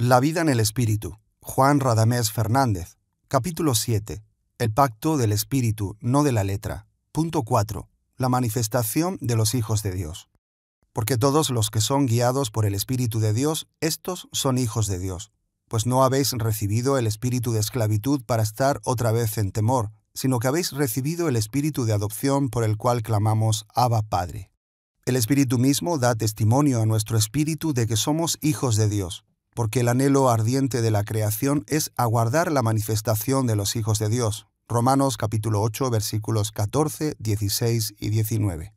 La vida en el Espíritu. Juan Radamés Fernández. Capítulo 7. El pacto del Espíritu, no de la letra. Punto 4. La manifestación de los hijos de Dios. Porque todos los que son guiados por el Espíritu de Dios, estos son hijos de Dios. Pues no habéis recibido el espíritu de esclavitud para estar otra vez en temor, sino que habéis recibido el espíritu de adopción por el cual clamamos Abba Padre. El Espíritu mismo da testimonio a nuestro espíritu de que somos hijos de Dios porque el anhelo ardiente de la creación es aguardar la manifestación de los hijos de Dios. Romanos capítulo 8 versículos 14, 16 y 19.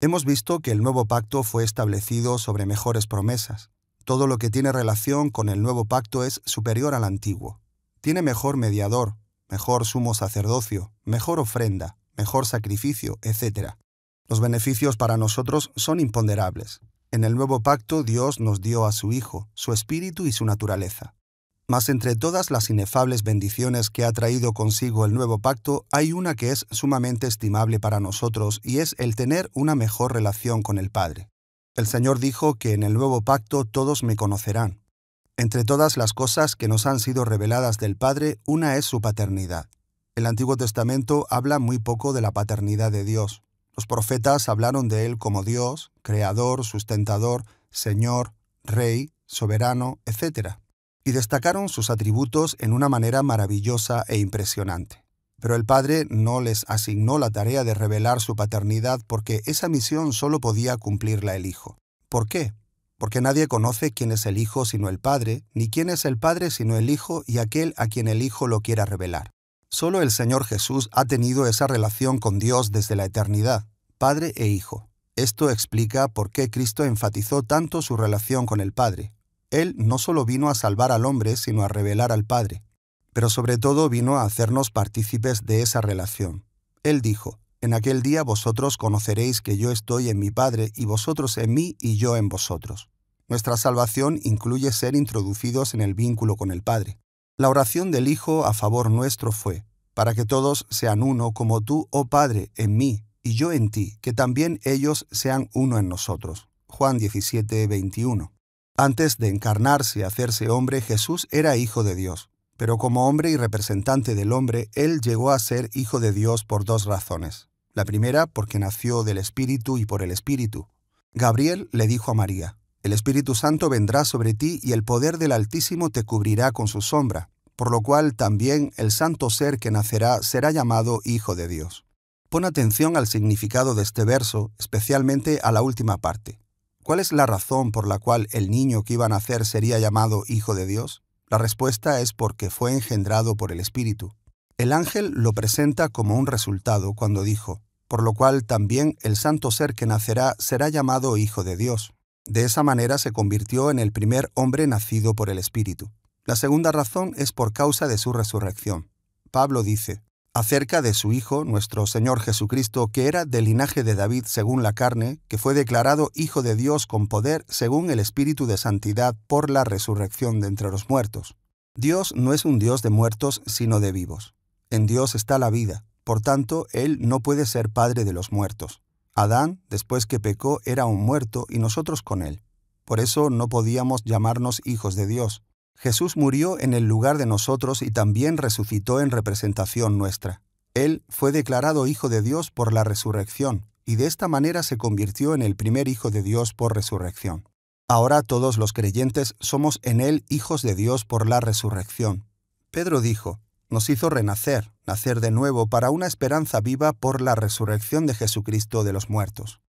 Hemos visto que el nuevo pacto fue establecido sobre mejores promesas. Todo lo que tiene relación con el nuevo pacto es superior al antiguo. Tiene mejor mediador, mejor sumo sacerdocio, mejor ofrenda, mejor sacrificio, etc. Los beneficios para nosotros son imponderables. En el nuevo pacto Dios nos dio a su Hijo, su espíritu y su naturaleza. Mas entre todas las inefables bendiciones que ha traído consigo el nuevo pacto, hay una que es sumamente estimable para nosotros y es el tener una mejor relación con el Padre. El Señor dijo que en el nuevo pacto todos me conocerán. Entre todas las cosas que nos han sido reveladas del Padre, una es su paternidad. El Antiguo Testamento habla muy poco de la paternidad de Dios. Los profetas hablaron de Él como Dios, Creador, Sustentador, Señor, Rey, Soberano, etc. Y destacaron sus atributos en una manera maravillosa e impresionante. Pero el Padre no les asignó la tarea de revelar su paternidad porque esa misión solo podía cumplirla el Hijo. ¿Por qué? Porque nadie conoce quién es el Hijo sino el Padre, ni quién es el Padre sino el Hijo y aquel a quien el Hijo lo quiera revelar. Solo el Señor Jesús ha tenido esa relación con Dios desde la eternidad, Padre e Hijo. Esto explica por qué Cristo enfatizó tanto su relación con el Padre. Él no solo vino a salvar al hombre, sino a revelar al Padre, pero sobre todo vino a hacernos partícipes de esa relación. Él dijo, En aquel día vosotros conoceréis que yo estoy en mi Padre y vosotros en mí y yo en vosotros. Nuestra salvación incluye ser introducidos en el vínculo con el Padre. La oración del Hijo a favor nuestro fue, para que todos sean uno como tú, oh Padre, en mí y yo en ti, que también ellos sean uno en nosotros. Juan 17, 21. Antes de encarnarse y hacerse hombre, Jesús era hijo de Dios, pero como hombre y representante del hombre, él llegó a ser hijo de Dios por dos razones. La primera, porque nació del Espíritu y por el Espíritu. Gabriel le dijo a María, el Espíritu Santo vendrá sobre ti y el poder del Altísimo te cubrirá con su sombra, por lo cual también el santo ser que nacerá será llamado Hijo de Dios. Pon atención al significado de este verso, especialmente a la última parte. ¿Cuál es la razón por la cual el niño que iba a nacer sería llamado Hijo de Dios? La respuesta es porque fue engendrado por el Espíritu. El ángel lo presenta como un resultado cuando dijo, por lo cual también el santo ser que nacerá será llamado Hijo de Dios. De esa manera se convirtió en el primer hombre nacido por el Espíritu. La segunda razón es por causa de su resurrección. Pablo dice, acerca de su Hijo, nuestro Señor Jesucristo, que era del linaje de David según la carne, que fue declarado Hijo de Dios con poder según el Espíritu de Santidad por la resurrección de entre los muertos. Dios no es un Dios de muertos, sino de vivos. En Dios está la vida, por tanto, Él no puede ser Padre de los muertos. Adán, después que pecó, era un muerto y nosotros con él. Por eso no podíamos llamarnos hijos de Dios. Jesús murió en el lugar de nosotros y también resucitó en representación nuestra. Él fue declarado Hijo de Dios por la resurrección, y de esta manera se convirtió en el primer Hijo de Dios por resurrección. Ahora todos los creyentes somos en Él hijos de Dios por la resurrección. Pedro dijo, nos hizo renacer, nacer de nuevo para una esperanza viva por la resurrección de Jesucristo de los muertos.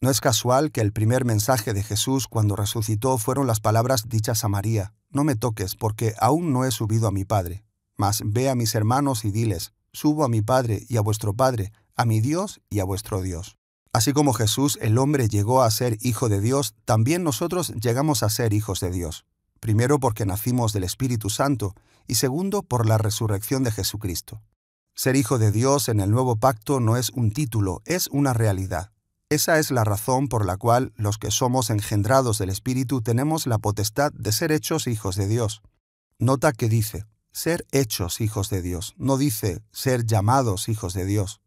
No es casual que el primer mensaje de Jesús cuando resucitó fueron las palabras dichas a María, No me toques, porque aún no he subido a mi Padre. Mas ve a mis hermanos y diles, Subo a mi Padre y a vuestro Padre, a mi Dios y a vuestro Dios. Así como Jesús el hombre llegó a ser hijo de Dios, también nosotros llegamos a ser hijos de Dios primero porque nacimos del Espíritu Santo y segundo por la resurrección de Jesucristo. Ser hijo de Dios en el nuevo pacto no es un título, es una realidad. Esa es la razón por la cual los que somos engendrados del Espíritu tenemos la potestad de ser hechos hijos de Dios. Nota que dice, ser hechos hijos de Dios, no dice ser llamados hijos de Dios.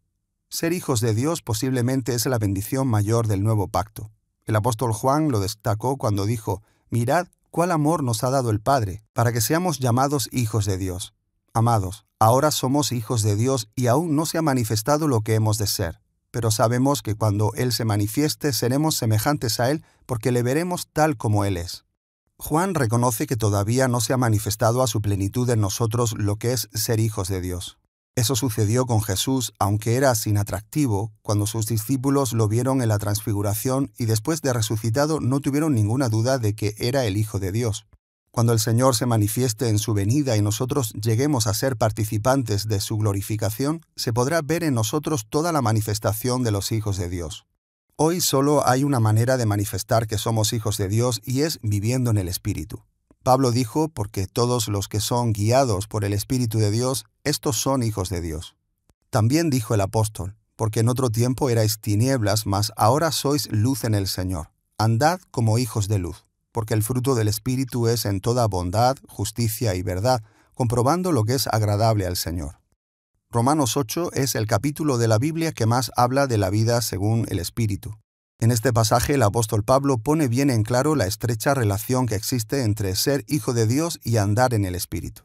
Ser hijos de Dios posiblemente es la bendición mayor del nuevo pacto. El apóstol Juan lo destacó cuando dijo, mirad cuál amor nos ha dado el Padre, para que seamos llamados hijos de Dios. Amados, ahora somos hijos de Dios y aún no se ha manifestado lo que hemos de ser, pero sabemos que cuando Él se manifieste seremos semejantes a Él porque le veremos tal como Él es. Juan reconoce que todavía no se ha manifestado a su plenitud en nosotros lo que es ser hijos de Dios. Eso sucedió con Jesús, aunque era sin atractivo, cuando sus discípulos lo vieron en la transfiguración y después de resucitado no tuvieron ninguna duda de que era el Hijo de Dios. Cuando el Señor se manifieste en su venida y nosotros lleguemos a ser participantes de su glorificación, se podrá ver en nosotros toda la manifestación de los hijos de Dios. Hoy solo hay una manera de manifestar que somos hijos de Dios y es viviendo en el Espíritu. Pablo dijo, porque todos los que son guiados por el Espíritu de Dios, estos son hijos de Dios. También dijo el apóstol, porque en otro tiempo erais tinieblas, mas ahora sois luz en el Señor. Andad como hijos de luz, porque el fruto del Espíritu es en toda bondad, justicia y verdad, comprobando lo que es agradable al Señor. Romanos 8 es el capítulo de la Biblia que más habla de la vida según el Espíritu. En este pasaje el apóstol Pablo pone bien en claro la estrecha relación que existe entre ser hijo de Dios y andar en el Espíritu.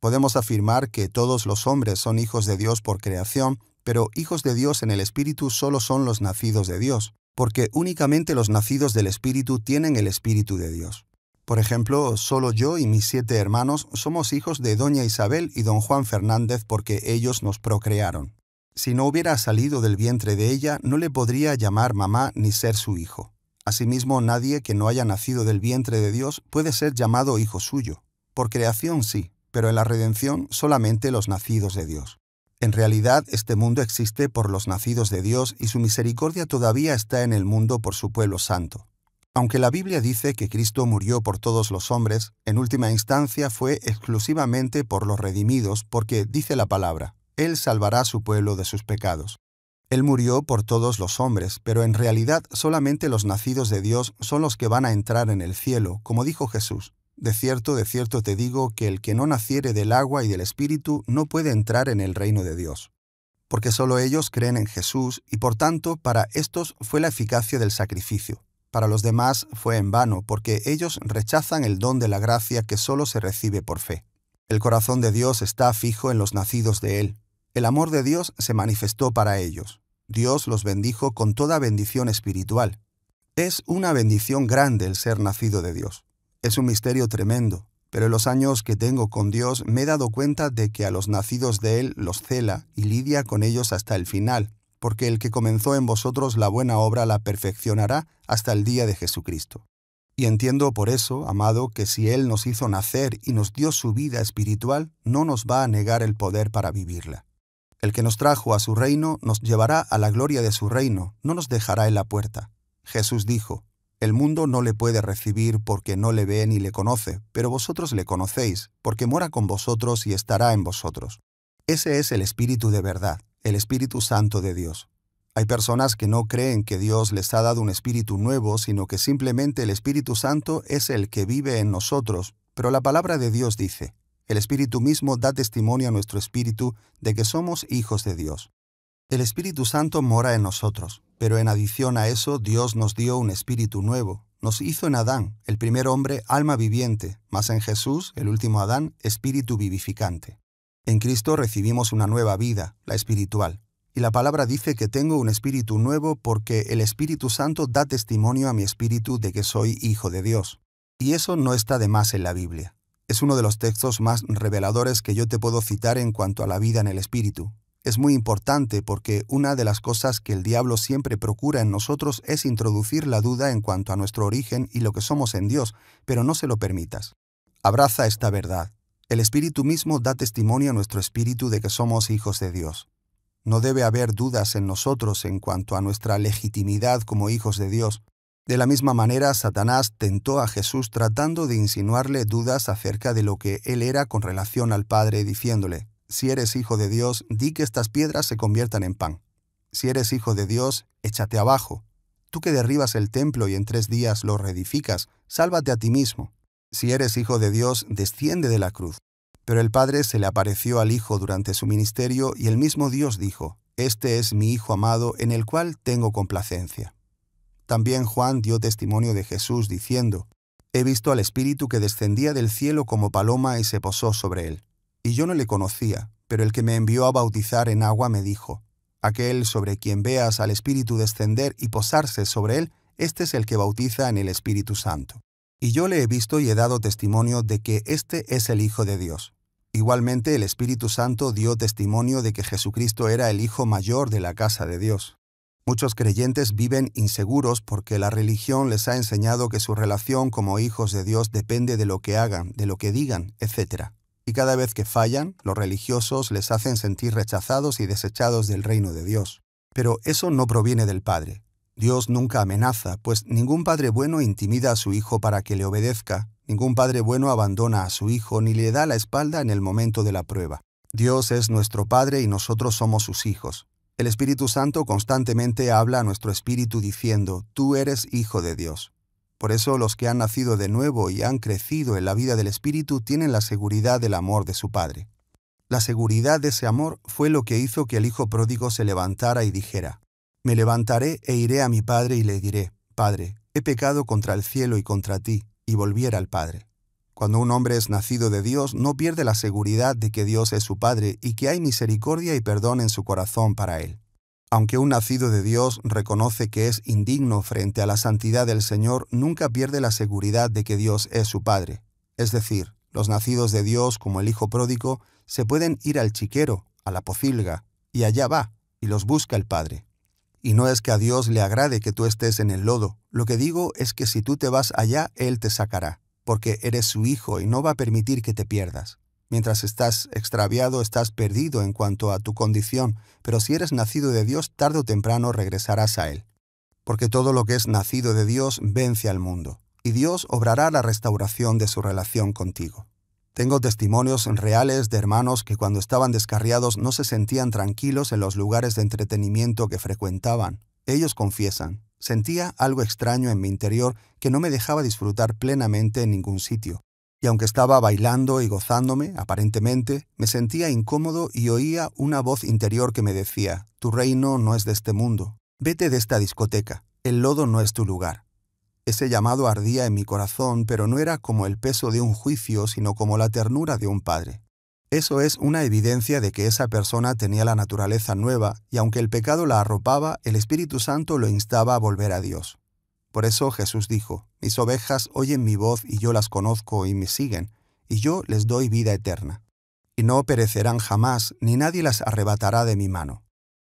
Podemos afirmar que todos los hombres son hijos de Dios por creación, pero hijos de Dios en el Espíritu solo son los nacidos de Dios, porque únicamente los nacidos del Espíritu tienen el Espíritu de Dios. Por ejemplo, solo yo y mis siete hermanos somos hijos de Doña Isabel y Don Juan Fernández porque ellos nos procrearon. Si no hubiera salido del vientre de ella, no le podría llamar mamá ni ser su hijo. Asimismo, nadie que no haya nacido del vientre de Dios puede ser llamado hijo suyo. Por creación sí, pero en la redención solamente los nacidos de Dios. En realidad, este mundo existe por los nacidos de Dios y su misericordia todavía está en el mundo por su pueblo santo. Aunque la Biblia dice que Cristo murió por todos los hombres, en última instancia fue exclusivamente por los redimidos porque dice la palabra, él salvará a su pueblo de sus pecados. Él murió por todos los hombres, pero en realidad solamente los nacidos de Dios son los que van a entrar en el cielo, como dijo Jesús. De cierto, de cierto te digo que el que no naciere del agua y del Espíritu no puede entrar en el reino de Dios. Porque solo ellos creen en Jesús y por tanto para estos fue la eficacia del sacrificio. Para los demás fue en vano, porque ellos rechazan el don de la gracia que solo se recibe por fe. El corazón de Dios está fijo en los nacidos de Él, el amor de Dios se manifestó para ellos. Dios los bendijo con toda bendición espiritual. Es una bendición grande el ser nacido de Dios. Es un misterio tremendo, pero en los años que tengo con Dios me he dado cuenta de que a los nacidos de Él los cela y lidia con ellos hasta el final, porque el que comenzó en vosotros la buena obra la perfeccionará hasta el día de Jesucristo. Y entiendo por eso, amado, que si Él nos hizo nacer y nos dio su vida espiritual, no nos va a negar el poder para vivirla. El que nos trajo a su reino nos llevará a la gloria de su reino, no nos dejará en la puerta. Jesús dijo, El mundo no le puede recibir porque no le ve ni le conoce, pero vosotros le conocéis, porque mora con vosotros y estará en vosotros. Ese es el Espíritu de verdad, el Espíritu Santo de Dios. Hay personas que no creen que Dios les ha dado un espíritu nuevo, sino que simplemente el Espíritu Santo es el que vive en nosotros, pero la palabra de Dios dice, el Espíritu mismo da testimonio a nuestro espíritu de que somos hijos de Dios. El Espíritu Santo mora en nosotros, pero en adición a eso Dios nos dio un espíritu nuevo. Nos hizo en Adán, el primer hombre, alma viviente, más en Jesús, el último Adán, espíritu vivificante. En Cristo recibimos una nueva vida, la espiritual. Y la palabra dice que tengo un espíritu nuevo porque el Espíritu Santo da testimonio a mi espíritu de que soy hijo de Dios. Y eso no está de más en la Biblia. Es uno de los textos más reveladores que yo te puedo citar en cuanto a la vida en el Espíritu. Es muy importante porque una de las cosas que el diablo siempre procura en nosotros es introducir la duda en cuanto a nuestro origen y lo que somos en Dios, pero no se lo permitas. Abraza esta verdad. El Espíritu mismo da testimonio a nuestro Espíritu de que somos hijos de Dios. No debe haber dudas en nosotros en cuanto a nuestra legitimidad como hijos de Dios, de la misma manera, Satanás tentó a Jesús tratando de insinuarle dudas acerca de lo que él era con relación al Padre, diciéndole, Si eres hijo de Dios, di que estas piedras se conviertan en pan. Si eres hijo de Dios, échate abajo. Tú que derribas el templo y en tres días lo reedificas, sálvate a ti mismo. Si eres hijo de Dios, desciende de la cruz. Pero el Padre se le apareció al Hijo durante su ministerio y el mismo Dios dijo, Este es mi Hijo amado en el cual tengo complacencia. También Juan dio testimonio de Jesús diciendo, He visto al Espíritu que descendía del cielo como paloma y se posó sobre él. Y yo no le conocía, pero el que me envió a bautizar en agua me dijo, Aquel sobre quien veas al Espíritu descender y posarse sobre él, este es el que bautiza en el Espíritu Santo. Y yo le he visto y he dado testimonio de que este es el Hijo de Dios. Igualmente el Espíritu Santo dio testimonio de que Jesucristo era el Hijo mayor de la casa de Dios. Muchos creyentes viven inseguros porque la religión les ha enseñado que su relación como hijos de Dios depende de lo que hagan, de lo que digan, etc. Y cada vez que fallan, los religiosos les hacen sentir rechazados y desechados del reino de Dios. Pero eso no proviene del Padre. Dios nunca amenaza, pues ningún padre bueno intimida a su hijo para que le obedezca, ningún padre bueno abandona a su hijo ni le da la espalda en el momento de la prueba. Dios es nuestro Padre y nosotros somos sus hijos. El Espíritu Santo constantemente habla a nuestro espíritu diciendo, Tú eres hijo de Dios. Por eso los que han nacido de nuevo y han crecido en la vida del Espíritu tienen la seguridad del amor de su Padre. La seguridad de ese amor fue lo que hizo que el Hijo pródigo se levantara y dijera, Me levantaré e iré a mi Padre y le diré, Padre, he pecado contra el cielo y contra ti, y volviera al Padre. Cuando un hombre es nacido de Dios, no pierde la seguridad de que Dios es su Padre y que hay misericordia y perdón en su corazón para él. Aunque un nacido de Dios reconoce que es indigno frente a la santidad del Señor, nunca pierde la seguridad de que Dios es su Padre. Es decir, los nacidos de Dios, como el Hijo pródigo, se pueden ir al chiquero, a la pocilga, y allá va, y los busca el Padre. Y no es que a Dios le agrade que tú estés en el lodo, lo que digo es que si tú te vas allá, Él te sacará porque eres su hijo y no va a permitir que te pierdas. Mientras estás extraviado, estás perdido en cuanto a tu condición, pero si eres nacido de Dios, tarde o temprano regresarás a Él. Porque todo lo que es nacido de Dios vence al mundo, y Dios obrará la restauración de su relación contigo. Tengo testimonios reales de hermanos que cuando estaban descarriados no se sentían tranquilos en los lugares de entretenimiento que frecuentaban. Ellos confiesan, Sentía algo extraño en mi interior que no me dejaba disfrutar plenamente en ningún sitio, y aunque estaba bailando y gozándome, aparentemente, me sentía incómodo y oía una voz interior que me decía, Tu reino no es de este mundo, vete de esta discoteca, el lodo no es tu lugar. Ese llamado ardía en mi corazón, pero no era como el peso de un juicio, sino como la ternura de un padre. Eso es una evidencia de que esa persona tenía la naturaleza nueva y aunque el pecado la arropaba, el Espíritu Santo lo instaba a volver a Dios. Por eso Jesús dijo, Mis ovejas oyen mi voz y yo las conozco y me siguen, y yo les doy vida eterna. Y no perecerán jamás, ni nadie las arrebatará de mi mano.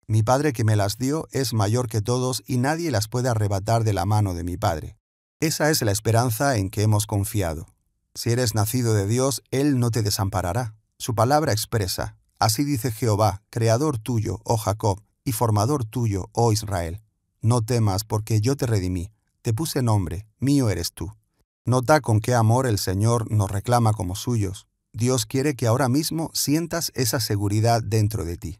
Mi Padre que me las dio es mayor que todos y nadie las puede arrebatar de la mano de mi Padre. Esa es la esperanza en que hemos confiado. Si eres nacido de Dios, Él no te desamparará. Su palabra expresa, Así dice Jehová, Creador tuyo, oh Jacob, y Formador tuyo, oh Israel. No temas, porque yo te redimí, te puse nombre, mío eres tú. Nota con qué amor el Señor nos reclama como suyos. Dios quiere que ahora mismo sientas esa seguridad dentro de ti.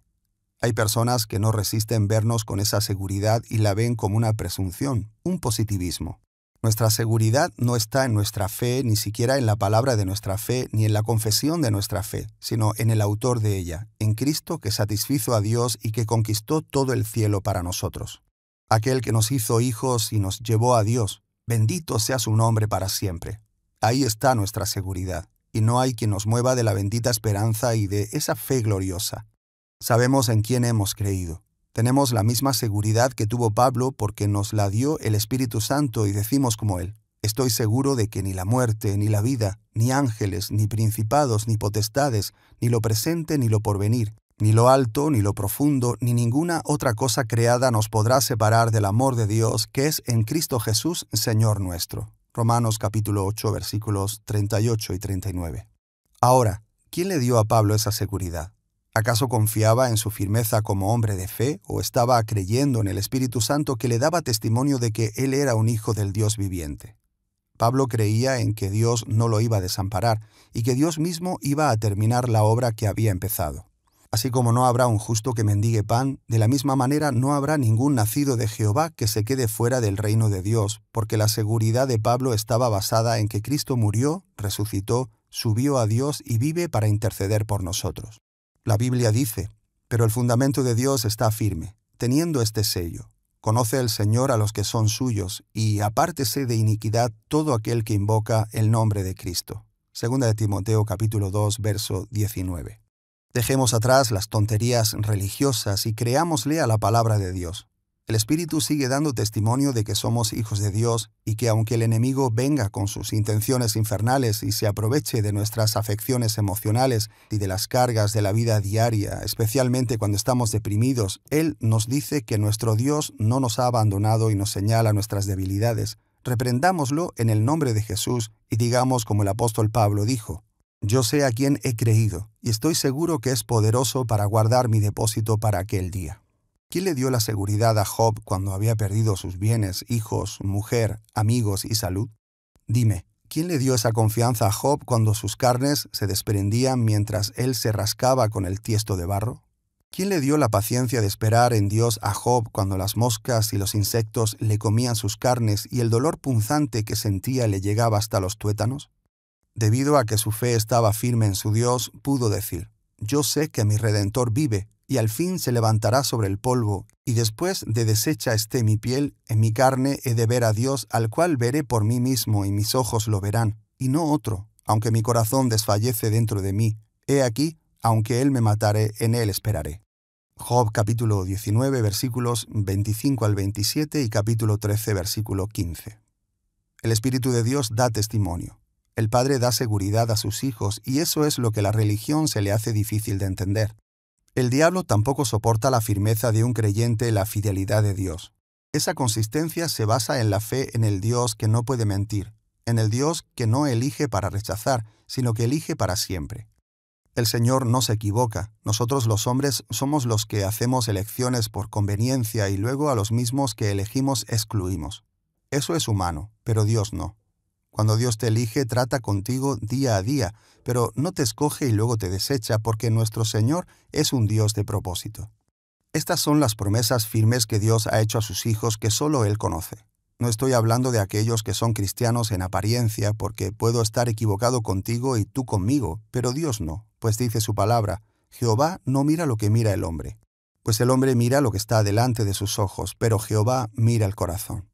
Hay personas que no resisten vernos con esa seguridad y la ven como una presunción, un positivismo. Nuestra seguridad no está en nuestra fe, ni siquiera en la palabra de nuestra fe, ni en la confesión de nuestra fe, sino en el autor de ella, en Cristo que satisfizo a Dios y que conquistó todo el cielo para nosotros. Aquel que nos hizo hijos y nos llevó a Dios, bendito sea su nombre para siempre. Ahí está nuestra seguridad, y no hay quien nos mueva de la bendita esperanza y de esa fe gloriosa. Sabemos en quién hemos creído, tenemos la misma seguridad que tuvo Pablo porque nos la dio el Espíritu Santo y decimos como él, Estoy seguro de que ni la muerte, ni la vida, ni ángeles, ni principados, ni potestades, ni lo presente, ni lo porvenir, ni lo alto, ni lo profundo, ni ninguna otra cosa creada nos podrá separar del amor de Dios que es en Cristo Jesús, Señor nuestro. Romanos capítulo 8 versículos 38 y 39. Ahora, ¿quién le dio a Pablo esa seguridad? ¿Acaso confiaba en su firmeza como hombre de fe o estaba creyendo en el Espíritu Santo que le daba testimonio de que él era un hijo del Dios viviente? Pablo creía en que Dios no lo iba a desamparar y que Dios mismo iba a terminar la obra que había empezado. Así como no habrá un justo que mendigue pan, de la misma manera no habrá ningún nacido de Jehová que se quede fuera del reino de Dios, porque la seguridad de Pablo estaba basada en que Cristo murió, resucitó, subió a Dios y vive para interceder por nosotros. La Biblia dice, pero el fundamento de Dios está firme, teniendo este sello. Conoce el Señor a los que son suyos, y apártese de iniquidad todo aquel que invoca el nombre de Cristo. Segunda de Timoteo capítulo 2, verso 19. Dejemos atrás las tonterías religiosas y creámosle a la palabra de Dios. El Espíritu sigue dando testimonio de que somos hijos de Dios y que aunque el enemigo venga con sus intenciones infernales y se aproveche de nuestras afecciones emocionales y de las cargas de la vida diaria, especialmente cuando estamos deprimidos, Él nos dice que nuestro Dios no nos ha abandonado y nos señala nuestras debilidades. Reprendámoslo en el nombre de Jesús y digamos como el apóstol Pablo dijo, Yo sé a quién he creído y estoy seguro que es poderoso para guardar mi depósito para aquel día. ¿Quién le dio la seguridad a Job cuando había perdido sus bienes, hijos, mujer, amigos y salud? Dime, ¿quién le dio esa confianza a Job cuando sus carnes se desprendían mientras él se rascaba con el tiesto de barro? ¿Quién le dio la paciencia de esperar en Dios a Job cuando las moscas y los insectos le comían sus carnes y el dolor punzante que sentía le llegaba hasta los tuétanos? Debido a que su fe estaba firme en su Dios, pudo decir, yo sé que mi Redentor vive, y al fin se levantará sobre el polvo, y después de deshecha esté mi piel, en mi carne he de ver a Dios, al cual veré por mí mismo, y mis ojos lo verán, y no otro, aunque mi corazón desfallece dentro de mí. He aquí, aunque Él me matare, en Él esperaré. Job capítulo 19 versículos 25 al 27 y capítulo 13 versículo 15. El Espíritu de Dios da testimonio. El padre da seguridad a sus hijos y eso es lo que la religión se le hace difícil de entender. El diablo tampoco soporta la firmeza de un creyente y la fidelidad de Dios. Esa consistencia se basa en la fe en el Dios que no puede mentir, en el Dios que no elige para rechazar, sino que elige para siempre. El Señor no se equivoca, nosotros los hombres somos los que hacemos elecciones por conveniencia y luego a los mismos que elegimos excluimos. Eso es humano, pero Dios no. Cuando Dios te elige, trata contigo día a día, pero no te escoge y luego te desecha porque nuestro Señor es un Dios de propósito. Estas son las promesas firmes que Dios ha hecho a sus hijos que solo Él conoce. No estoy hablando de aquellos que son cristianos en apariencia, porque puedo estar equivocado contigo y tú conmigo, pero Dios no, pues dice su palabra, Jehová no mira lo que mira el hombre, pues el hombre mira lo que está delante de sus ojos, pero Jehová mira el corazón.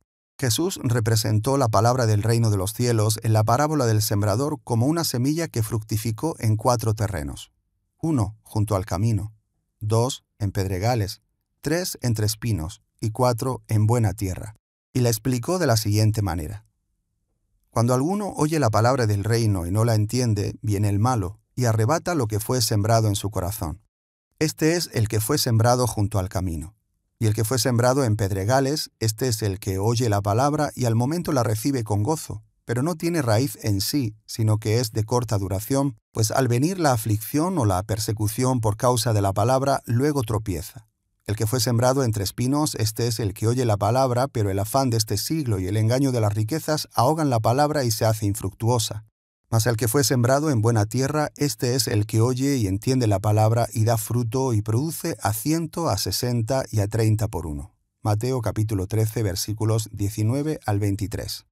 Jesús representó la palabra del reino de los cielos en la parábola del sembrador como una semilla que fructificó en cuatro terrenos. Uno, Junto al camino. Dos, En pedregales. Tres, Entre espinos. Y cuatro, En buena tierra. Y la explicó de la siguiente manera. Cuando alguno oye la palabra del reino y no la entiende, viene el malo, y arrebata lo que fue sembrado en su corazón. Este es el que fue sembrado junto al camino. Y el que fue sembrado en pedregales, este es el que oye la palabra y al momento la recibe con gozo, pero no tiene raíz en sí, sino que es de corta duración, pues al venir la aflicción o la persecución por causa de la palabra, luego tropieza. El que fue sembrado entre espinos, este es el que oye la palabra, pero el afán de este siglo y el engaño de las riquezas ahogan la palabra y se hace infructuosa. Mas el que fue sembrado en buena tierra, este es el que oye y entiende la palabra y da fruto y produce a ciento, a sesenta y a treinta por uno. Mateo capítulo 13 versículos 19 al 23.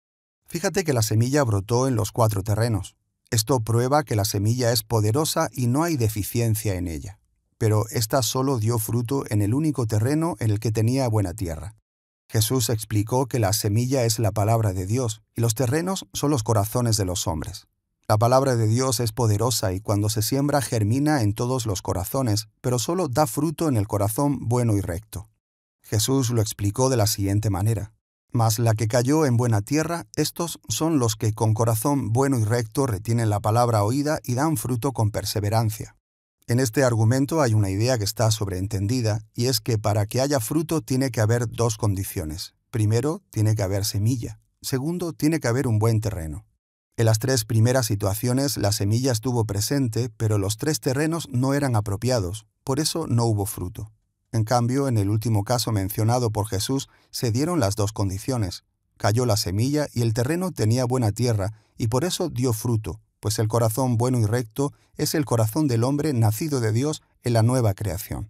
Fíjate que la semilla brotó en los cuatro terrenos. Esto prueba que la semilla es poderosa y no hay deficiencia en ella. Pero ésta solo dio fruto en el único terreno en el que tenía buena tierra. Jesús explicó que la semilla es la palabra de Dios y los terrenos son los corazones de los hombres. La palabra de Dios es poderosa y cuando se siembra germina en todos los corazones, pero solo da fruto en el corazón bueno y recto. Jesús lo explicó de la siguiente manera. Mas la que cayó en buena tierra, estos son los que con corazón bueno y recto retienen la palabra oída y dan fruto con perseverancia. En este argumento hay una idea que está sobreentendida, y es que para que haya fruto tiene que haber dos condiciones. Primero, tiene que haber semilla. Segundo, tiene que haber un buen terreno. En las tres primeras situaciones la semilla estuvo presente, pero los tres terrenos no eran apropiados, por eso no hubo fruto. En cambio, en el último caso mencionado por Jesús, se dieron las dos condiciones. Cayó la semilla y el terreno tenía buena tierra, y por eso dio fruto, pues el corazón bueno y recto es el corazón del hombre nacido de Dios en la nueva creación.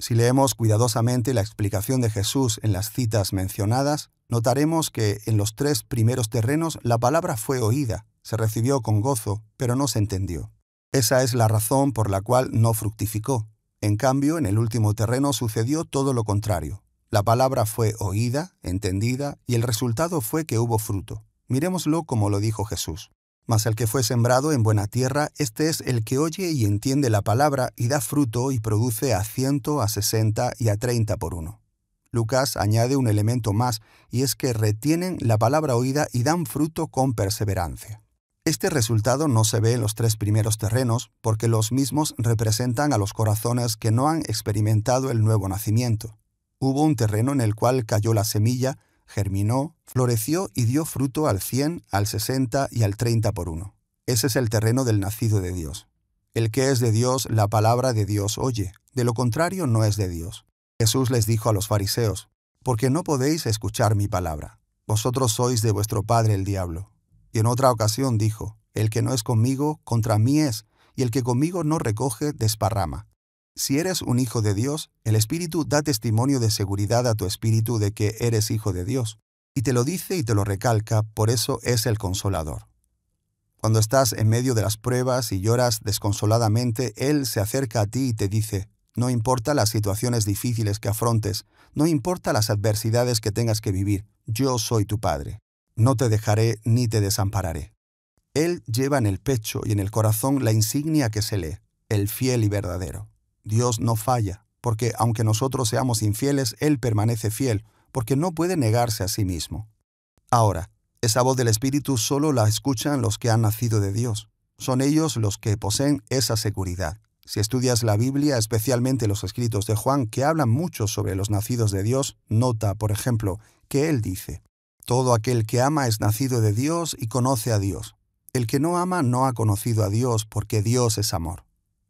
Si leemos cuidadosamente la explicación de Jesús en las citas mencionadas, notaremos que en los tres primeros terrenos la palabra fue oída, se recibió con gozo, pero no se entendió. Esa es la razón por la cual no fructificó. En cambio, en el último terreno sucedió todo lo contrario. La palabra fue oída, entendida, y el resultado fue que hubo fruto. Miremoslo como lo dijo Jesús. Mas el que fue sembrado en buena tierra, este es el que oye y entiende la palabra y da fruto y produce a ciento, a sesenta y a treinta por uno. Lucas añade un elemento más, y es que retienen la palabra oída y dan fruto con perseverancia. Este resultado no se ve en los tres primeros terrenos, porque los mismos representan a los corazones que no han experimentado el nuevo nacimiento. Hubo un terreno en el cual cayó la semilla, germinó, floreció y dio fruto al 100, al sesenta y al 30 por uno. Ese es el terreno del nacido de Dios. El que es de Dios, la palabra de Dios oye, de lo contrario no es de Dios. Jesús les dijo a los fariseos, porque no podéis escuchar mi palabra. Vosotros sois de vuestro padre el diablo. Y en otra ocasión dijo, el que no es conmigo, contra mí es, y el que conmigo no recoge, desparrama. Si eres un hijo de Dios, el Espíritu da testimonio de seguridad a tu espíritu de que eres hijo de Dios, y te lo dice y te lo recalca, por eso es el consolador. Cuando estás en medio de las pruebas y lloras desconsoladamente, Él se acerca a ti y te dice, no importa las situaciones difíciles que afrontes, no importa las adversidades que tengas que vivir, yo soy tu Padre. No te dejaré ni te desampararé. Él lleva en el pecho y en el corazón la insignia que se lee, el fiel y verdadero. Dios no falla, porque aunque nosotros seamos infieles, Él permanece fiel, porque no puede negarse a sí mismo. Ahora, esa voz del Espíritu solo la escuchan los que han nacido de Dios. Son ellos los que poseen esa seguridad. Si estudias la Biblia, especialmente los escritos de Juan, que hablan mucho sobre los nacidos de Dios, nota, por ejemplo, que él dice, Todo aquel que ama es nacido de Dios y conoce a Dios. El que no ama no ha conocido a Dios porque Dios es amor.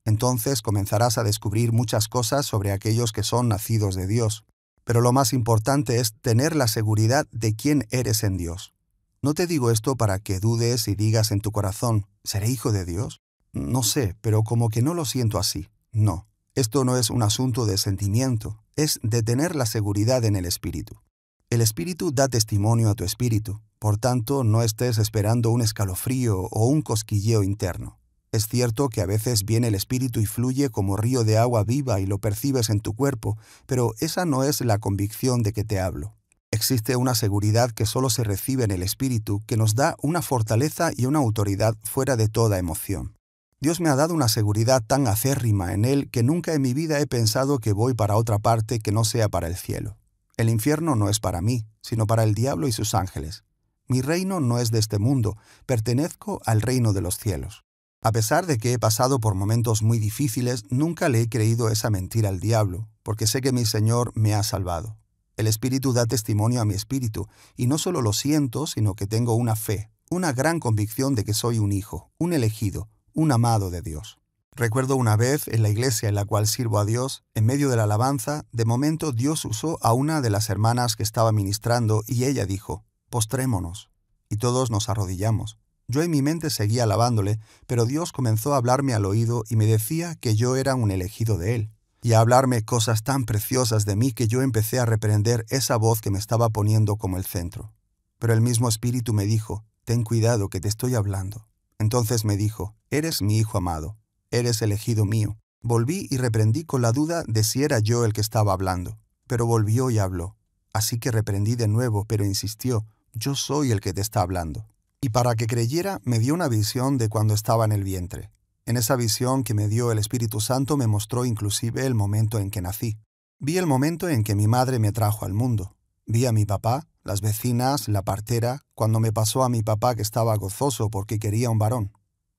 Entonces comenzarás a descubrir muchas cosas sobre aquellos que son nacidos de Dios. Pero lo más importante es tener la seguridad de quién eres en Dios. No te digo esto para que dudes y digas en tu corazón, ¿seré hijo de Dios? No sé, pero como que no lo siento así. No, esto no es un asunto de sentimiento, es de tener la seguridad en el Espíritu. El Espíritu da testimonio a tu Espíritu, por tanto no estés esperando un escalofrío o un cosquilleo interno. Es cierto que a veces viene el espíritu y fluye como río de agua viva y lo percibes en tu cuerpo, pero esa no es la convicción de que te hablo. Existe una seguridad que solo se recibe en el espíritu, que nos da una fortaleza y una autoridad fuera de toda emoción. Dios me ha dado una seguridad tan acérrima en Él que nunca en mi vida he pensado que voy para otra parte que no sea para el cielo. El infierno no es para mí, sino para el diablo y sus ángeles. Mi reino no es de este mundo, pertenezco al reino de los cielos. A pesar de que he pasado por momentos muy difíciles, nunca le he creído esa mentira al diablo, porque sé que mi Señor me ha salvado. El Espíritu da testimonio a mi espíritu, y no solo lo siento, sino que tengo una fe, una gran convicción de que soy un hijo, un elegido, un amado de Dios. Recuerdo una vez, en la iglesia en la cual sirvo a Dios, en medio de la alabanza, de momento Dios usó a una de las hermanas que estaba ministrando y ella dijo, postrémonos. Y todos nos arrodillamos. Yo en mi mente seguía alabándole, pero Dios comenzó a hablarme al oído y me decía que yo era un elegido de Él, y a hablarme cosas tan preciosas de mí que yo empecé a reprender esa voz que me estaba poniendo como el centro. Pero el mismo Espíritu me dijo, Ten cuidado que te estoy hablando. Entonces me dijo, Eres mi hijo amado, eres elegido mío. Volví y reprendí con la duda de si era yo el que estaba hablando, pero volvió y habló. Así que reprendí de nuevo, pero insistió, Yo soy el que te está hablando. Y para que creyera me dio una visión de cuando estaba en el vientre. En esa visión que me dio el Espíritu Santo me mostró inclusive el momento en que nací. Vi el momento en que mi madre me trajo al mundo. Vi a mi papá, las vecinas, la partera, cuando me pasó a mi papá que estaba gozoso porque quería un varón.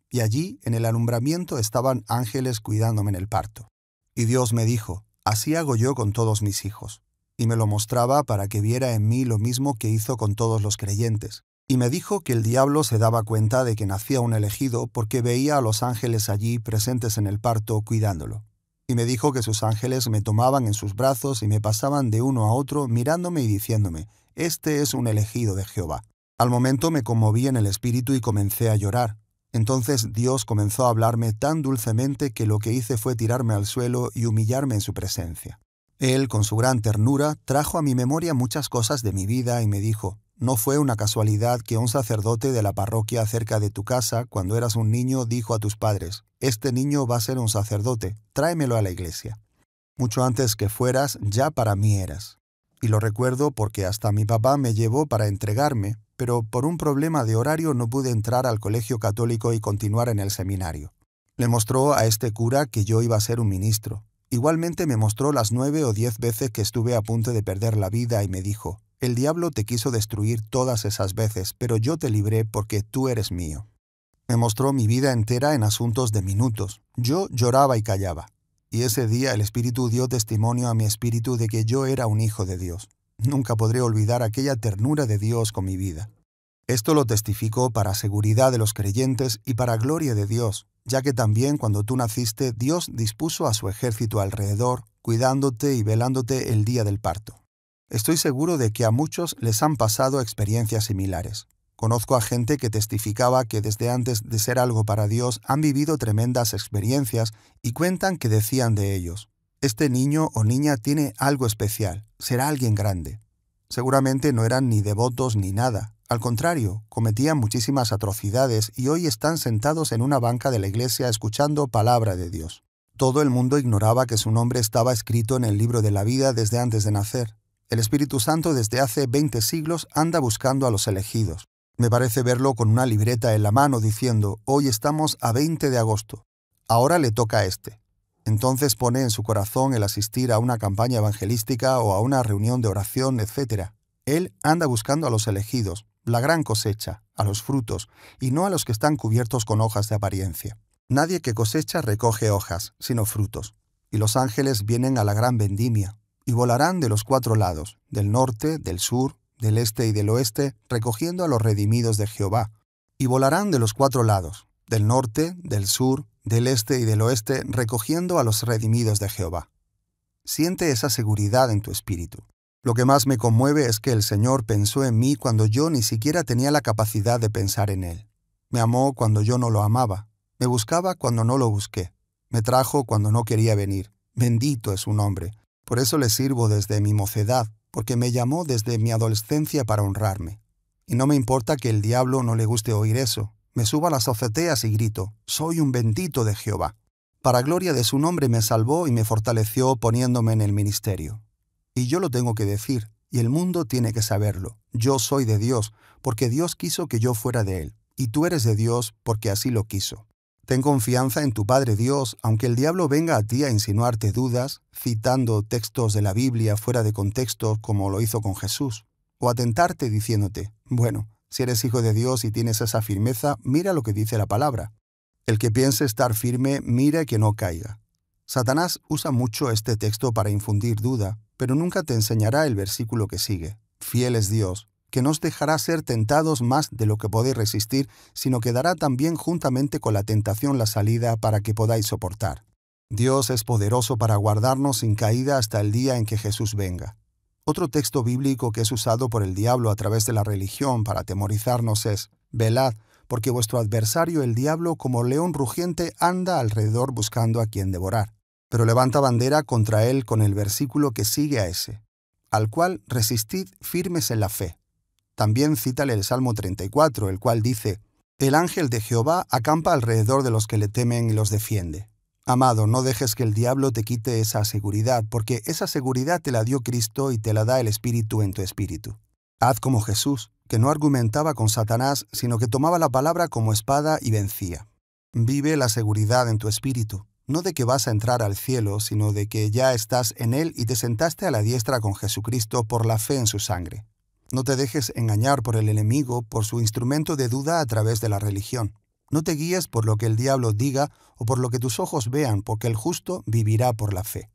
Y allí, en el alumbramiento, estaban ángeles cuidándome en el parto. Y Dios me dijo, así hago yo con todos mis hijos. Y me lo mostraba para que viera en mí lo mismo que hizo con todos los creyentes, y me dijo que el diablo se daba cuenta de que nacía un elegido porque veía a los ángeles allí presentes en el parto cuidándolo. Y me dijo que sus ángeles me tomaban en sus brazos y me pasaban de uno a otro mirándome y diciéndome, Este es un elegido de Jehová. Al momento me conmoví en el espíritu y comencé a llorar. Entonces Dios comenzó a hablarme tan dulcemente que lo que hice fue tirarme al suelo y humillarme en su presencia. Él, con su gran ternura, trajo a mi memoria muchas cosas de mi vida y me dijo, no fue una casualidad que un sacerdote de la parroquia cerca de tu casa, cuando eras un niño, dijo a tus padres, Este niño va a ser un sacerdote, tráemelo a la iglesia. Mucho antes que fueras, ya para mí eras. Y lo recuerdo porque hasta mi papá me llevó para entregarme, pero por un problema de horario no pude entrar al colegio católico y continuar en el seminario. Le mostró a este cura que yo iba a ser un ministro, Igualmente me mostró las nueve o diez veces que estuve a punto de perder la vida y me dijo, el diablo te quiso destruir todas esas veces, pero yo te libré porque tú eres mío. Me mostró mi vida entera en asuntos de minutos. Yo lloraba y callaba. Y ese día el Espíritu dio testimonio a mi espíritu de que yo era un hijo de Dios. Nunca podré olvidar aquella ternura de Dios con mi vida. Esto lo testificó para seguridad de los creyentes y para gloria de Dios, ya que también cuando tú naciste Dios dispuso a su ejército alrededor, cuidándote y velándote el día del parto. Estoy seguro de que a muchos les han pasado experiencias similares. Conozco a gente que testificaba que desde antes de ser algo para Dios han vivido tremendas experiencias y cuentan que decían de ellos, este niño o niña tiene algo especial, será alguien grande. Seguramente no eran ni devotos ni nada, al contrario, cometían muchísimas atrocidades y hoy están sentados en una banca de la iglesia escuchando palabra de Dios. Todo el mundo ignoraba que su nombre estaba escrito en el libro de la vida desde antes de nacer. El Espíritu Santo desde hace 20 siglos anda buscando a los elegidos. Me parece verlo con una libreta en la mano diciendo, hoy estamos a 20 de agosto. Ahora le toca a este. Entonces pone en su corazón el asistir a una campaña evangelística o a una reunión de oración, etc. Él anda buscando a los elegidos, la gran cosecha, a los frutos, y no a los que están cubiertos con hojas de apariencia. Nadie que cosecha recoge hojas, sino frutos. Y los ángeles vienen a la gran vendimia, y volarán de los cuatro lados, del norte, del sur, del este y del oeste, recogiendo a los redimidos de Jehová. Y volarán de los cuatro lados, del norte, del sur, del este y del oeste, recogiendo a los redimidos de Jehová. Siente esa seguridad en tu espíritu. Lo que más me conmueve es que el Señor pensó en mí cuando yo ni siquiera tenía la capacidad de pensar en Él. Me amó cuando yo no lo amaba. Me buscaba cuando no lo busqué. Me trajo cuando no quería venir. Bendito es su nombre. Por eso le sirvo desde mi mocedad, porque me llamó desde mi adolescencia para honrarme. Y no me importa que el diablo no le guste oír eso. Me subo a las azoteas y grito, soy un bendito de Jehová. Para gloria de su nombre me salvó y me fortaleció poniéndome en el ministerio. Y yo lo tengo que decir, y el mundo tiene que saberlo. Yo soy de Dios, porque Dios quiso que yo fuera de Él, y tú eres de Dios, porque así lo quiso. Ten confianza en tu Padre Dios, aunque el diablo venga a ti a insinuarte dudas, citando textos de la Biblia fuera de contexto como lo hizo con Jesús, o atentarte diciéndote, bueno, si eres hijo de Dios y tienes esa firmeza, mira lo que dice la palabra. El que piense estar firme, mira que no caiga. Satanás usa mucho este texto para infundir duda, pero nunca te enseñará el versículo que sigue. Fiel es Dios, que no os dejará ser tentados más de lo que podéis resistir, sino que dará también juntamente con la tentación la salida para que podáis soportar. Dios es poderoso para guardarnos sin caída hasta el día en que Jesús venga. Otro texto bíblico que es usado por el diablo a través de la religión para atemorizarnos es, Velad, porque vuestro adversario el diablo como león rugiente anda alrededor buscando a quien devorar pero levanta bandera contra él con el versículo que sigue a ese, al cual resistid firmes en la fe. También cítale el Salmo 34, el cual dice, El ángel de Jehová acampa alrededor de los que le temen y los defiende. Amado, no dejes que el diablo te quite esa seguridad, porque esa seguridad te la dio Cristo y te la da el Espíritu en tu espíritu. Haz como Jesús, que no argumentaba con Satanás, sino que tomaba la palabra como espada y vencía. Vive la seguridad en tu espíritu no de que vas a entrar al cielo, sino de que ya estás en él y te sentaste a la diestra con Jesucristo por la fe en su sangre. No te dejes engañar por el enemigo, por su instrumento de duda a través de la religión. No te guíes por lo que el diablo diga o por lo que tus ojos vean, porque el justo vivirá por la fe.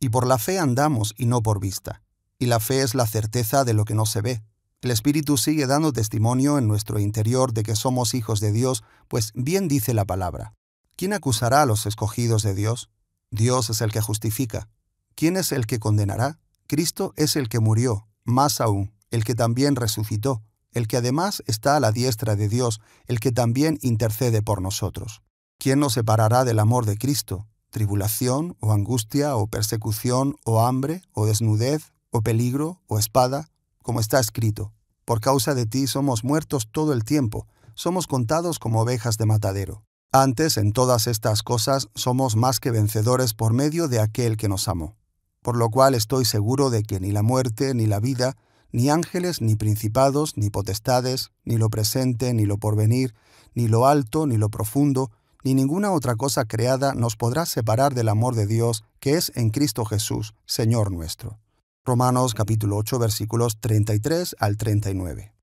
Y por la fe andamos y no por vista. Y la fe es la certeza de lo que no se ve. El Espíritu sigue dando testimonio en nuestro interior de que somos hijos de Dios, pues bien dice la palabra. ¿Quién acusará a los escogidos de Dios? Dios es el que justifica. ¿Quién es el que condenará? Cristo es el que murió, más aún, el que también resucitó, el que además está a la diestra de Dios, el que también intercede por nosotros. ¿Quién nos separará del amor de Cristo? ¿Tribulación o angustia o persecución o hambre o desnudez o peligro o espada? Como está escrito, por causa de ti somos muertos todo el tiempo, somos contados como ovejas de matadero. Antes, en todas estas cosas, somos más que vencedores por medio de aquel que nos amó. Por lo cual estoy seguro de que ni la muerte, ni la vida, ni ángeles, ni principados, ni potestades, ni lo presente, ni lo porvenir, ni lo alto, ni lo profundo, ni ninguna otra cosa creada nos podrá separar del amor de Dios que es en Cristo Jesús, Señor nuestro. Romanos capítulo 8 versículos 33 al 39.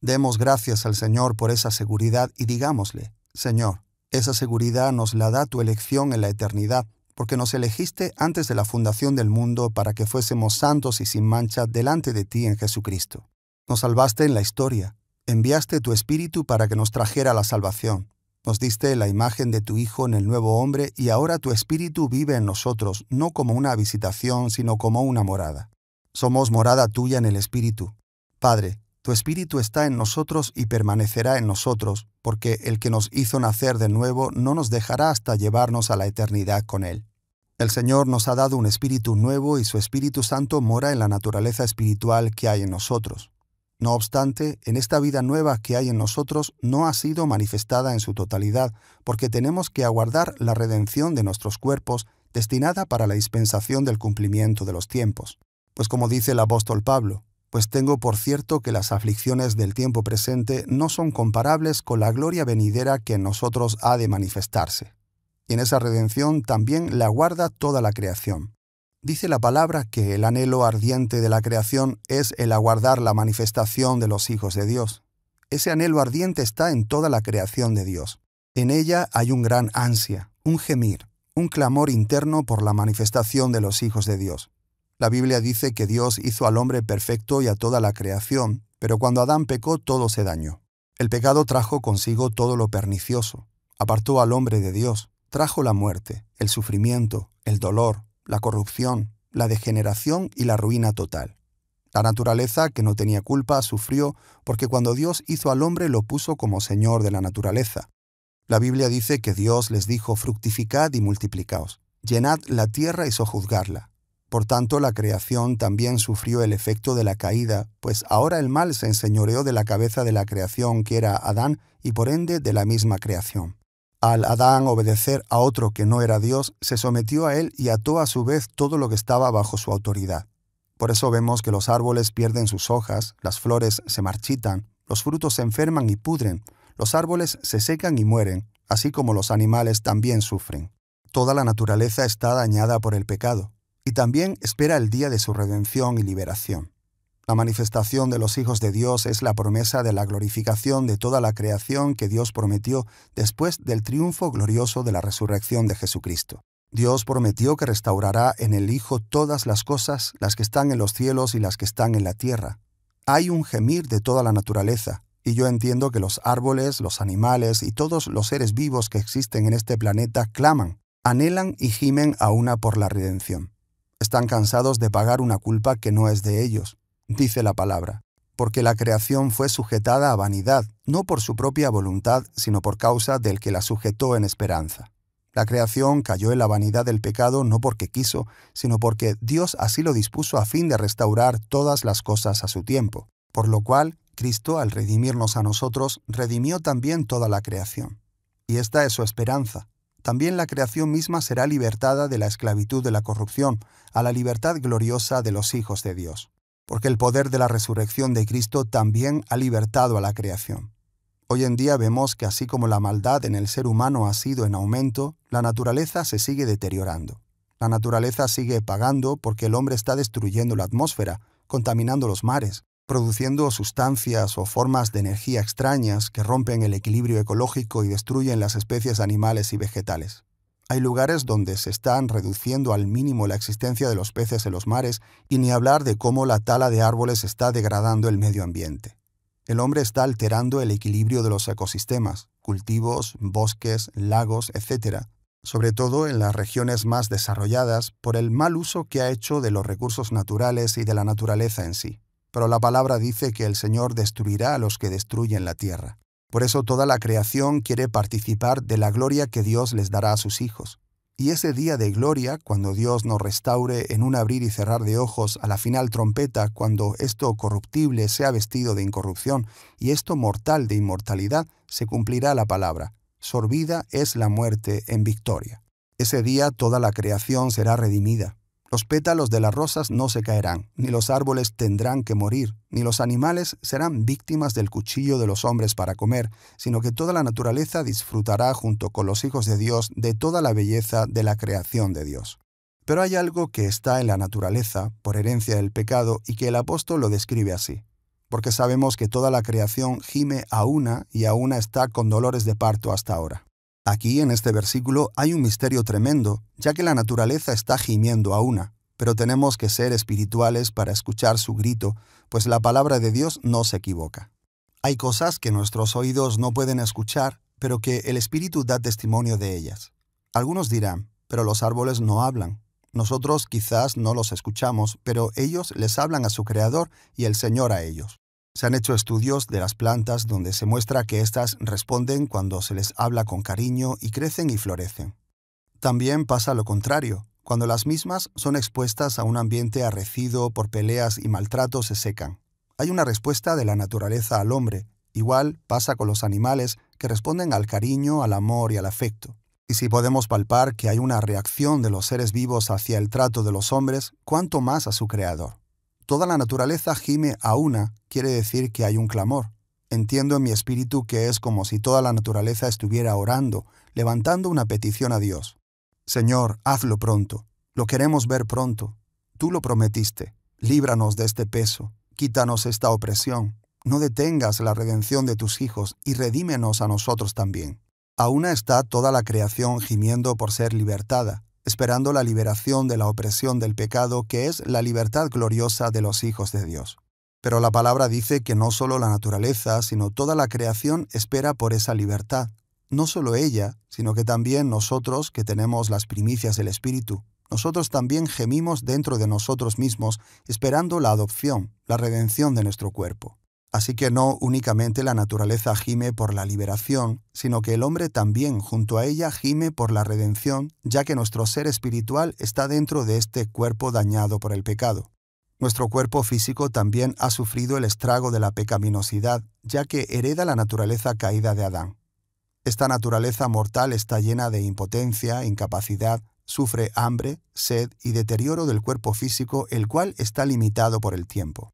Demos gracias al Señor por esa seguridad y digámosle, Señor, esa seguridad nos la da tu elección en la eternidad, porque nos elegiste antes de la fundación del mundo para que fuésemos santos y sin mancha delante de ti en Jesucristo. Nos salvaste en la historia, enviaste tu Espíritu para que nos trajera la salvación. Nos diste la imagen de tu Hijo en el nuevo hombre y ahora tu Espíritu vive en nosotros, no como una visitación, sino como una morada. Somos morada tuya en el Espíritu. Padre, tu Espíritu está en nosotros y permanecerá en nosotros, porque el que nos hizo nacer de nuevo no nos dejará hasta llevarnos a la eternidad con Él. El Señor nos ha dado un Espíritu nuevo y su Espíritu Santo mora en la naturaleza espiritual que hay en nosotros. No obstante, en esta vida nueva que hay en nosotros no ha sido manifestada en su totalidad, porque tenemos que aguardar la redención de nuestros cuerpos destinada para la dispensación del cumplimiento de los tiempos. Pues como dice el apóstol Pablo, pues tengo por cierto que las aflicciones del tiempo presente no son comparables con la gloria venidera que en nosotros ha de manifestarse. Y en esa redención también la guarda toda la creación. Dice la palabra que el anhelo ardiente de la creación es el aguardar la manifestación de los hijos de Dios. Ese anhelo ardiente está en toda la creación de Dios. En ella hay un gran ansia, un gemir, un clamor interno por la manifestación de los hijos de Dios. La Biblia dice que Dios hizo al hombre perfecto y a toda la creación, pero cuando Adán pecó todo se dañó. El pecado trajo consigo todo lo pernicioso, apartó al hombre de Dios, trajo la muerte, el sufrimiento, el dolor, la corrupción, la degeneración y la ruina total. La naturaleza, que no tenía culpa, sufrió porque cuando Dios hizo al hombre lo puso como Señor de la naturaleza. La Biblia dice que Dios les dijo, fructificad y multiplicaos, llenad la tierra y sojuzgarla. Por tanto, la creación también sufrió el efecto de la caída, pues ahora el mal se enseñoreó de la cabeza de la creación que era Adán y por ende de la misma creación. Al Adán obedecer a otro que no era Dios, se sometió a él y ató a su vez todo lo que estaba bajo su autoridad. Por eso vemos que los árboles pierden sus hojas, las flores se marchitan, los frutos se enferman y pudren, los árboles se secan y mueren, así como los animales también sufren. Toda la naturaleza está dañada por el pecado y también espera el día de su redención y liberación. La manifestación de los hijos de Dios es la promesa de la glorificación de toda la creación que Dios prometió después del triunfo glorioso de la resurrección de Jesucristo. Dios prometió que restaurará en el Hijo todas las cosas, las que están en los cielos y las que están en la tierra. Hay un gemir de toda la naturaleza, y yo entiendo que los árboles, los animales y todos los seres vivos que existen en este planeta claman, anhelan y gimen a una por la redención. Están cansados de pagar una culpa que no es de ellos, dice la palabra, porque la creación fue sujetada a vanidad, no por su propia voluntad, sino por causa del que la sujetó en esperanza. La creación cayó en la vanidad del pecado no porque quiso, sino porque Dios así lo dispuso a fin de restaurar todas las cosas a su tiempo, por lo cual Cristo, al redimirnos a nosotros, redimió también toda la creación. Y esta es su esperanza, también la creación misma será libertada de la esclavitud de la corrupción, a la libertad gloriosa de los hijos de Dios, porque el poder de la resurrección de Cristo también ha libertado a la creación. Hoy en día vemos que así como la maldad en el ser humano ha sido en aumento, la naturaleza se sigue deteriorando. La naturaleza sigue pagando porque el hombre está destruyendo la atmósfera, contaminando los mares, produciendo sustancias o formas de energía extrañas que rompen el equilibrio ecológico y destruyen las especies animales y vegetales. Hay lugares donde se están reduciendo al mínimo la existencia de los peces en los mares y ni hablar de cómo la tala de árboles está degradando el medio ambiente. El hombre está alterando el equilibrio de los ecosistemas, cultivos, bosques, lagos, etc., sobre todo en las regiones más desarrolladas por el mal uso que ha hecho de los recursos naturales y de la naturaleza en sí. Pero la palabra dice que el Señor destruirá a los que destruyen la tierra. Por eso toda la creación quiere participar de la gloria que Dios les dará a sus hijos. Y ese día de gloria, cuando Dios nos restaure en un abrir y cerrar de ojos a la final trompeta, cuando esto corruptible sea vestido de incorrupción y esto mortal de inmortalidad, se cumplirá la palabra. Sorbida es la muerte en victoria. Ese día toda la creación será redimida. Los pétalos de las rosas no se caerán, ni los árboles tendrán que morir, ni los animales serán víctimas del cuchillo de los hombres para comer, sino que toda la naturaleza disfrutará junto con los hijos de Dios de toda la belleza de la creación de Dios. Pero hay algo que está en la naturaleza, por herencia del pecado, y que el apóstol lo describe así. Porque sabemos que toda la creación gime a una y a una está con dolores de parto hasta ahora. Aquí, en este versículo, hay un misterio tremendo, ya que la naturaleza está gimiendo a una, pero tenemos que ser espirituales para escuchar su grito, pues la palabra de Dios no se equivoca. Hay cosas que nuestros oídos no pueden escuchar, pero que el Espíritu da testimonio de ellas. Algunos dirán, pero los árboles no hablan. Nosotros quizás no los escuchamos, pero ellos les hablan a su Creador y el Señor a ellos. Se han hecho estudios de las plantas donde se muestra que éstas responden cuando se les habla con cariño y crecen y florecen. También pasa lo contrario, cuando las mismas son expuestas a un ambiente arrecido por peleas y maltrato se secan. Hay una respuesta de la naturaleza al hombre, igual pasa con los animales que responden al cariño, al amor y al afecto. Y si podemos palpar que hay una reacción de los seres vivos hacia el trato de los hombres, cuanto más a su creador. Toda la naturaleza gime a una quiere decir que hay un clamor. Entiendo en mi espíritu que es como si toda la naturaleza estuviera orando, levantando una petición a Dios. Señor, hazlo pronto. Lo queremos ver pronto. Tú lo prometiste. Líbranos de este peso. Quítanos esta opresión. No detengas la redención de tus hijos y redímenos a nosotros también. A una está toda la creación gimiendo por ser libertada, esperando la liberación de la opresión del pecado, que es la libertad gloriosa de los hijos de Dios. Pero la palabra dice que no solo la naturaleza, sino toda la creación espera por esa libertad. No solo ella, sino que también nosotros que tenemos las primicias del Espíritu. Nosotros también gemimos dentro de nosotros mismos, esperando la adopción, la redención de nuestro cuerpo. Así que no únicamente la naturaleza gime por la liberación, sino que el hombre también junto a ella gime por la redención, ya que nuestro ser espiritual está dentro de este cuerpo dañado por el pecado. Nuestro cuerpo físico también ha sufrido el estrago de la pecaminosidad, ya que hereda la naturaleza caída de Adán. Esta naturaleza mortal está llena de impotencia, incapacidad, sufre hambre, sed y deterioro del cuerpo físico, el cual está limitado por el tiempo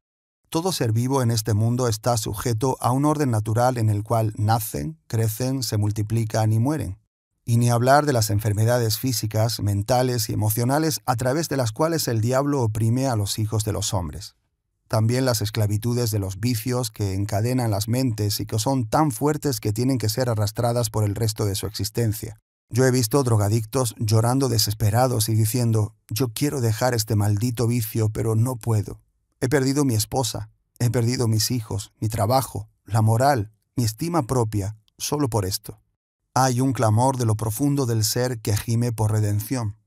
todo ser vivo en este mundo está sujeto a un orden natural en el cual nacen, crecen, se multiplican y mueren. Y ni hablar de las enfermedades físicas, mentales y emocionales a través de las cuales el diablo oprime a los hijos de los hombres. También las esclavitudes de los vicios que encadenan las mentes y que son tan fuertes que tienen que ser arrastradas por el resto de su existencia. Yo he visto drogadictos llorando desesperados y diciendo, yo quiero dejar este maldito vicio, pero no puedo. He perdido mi esposa, he perdido mis hijos, mi trabajo, la moral, mi estima propia, solo por esto. Hay un clamor de lo profundo del ser que gime por redención.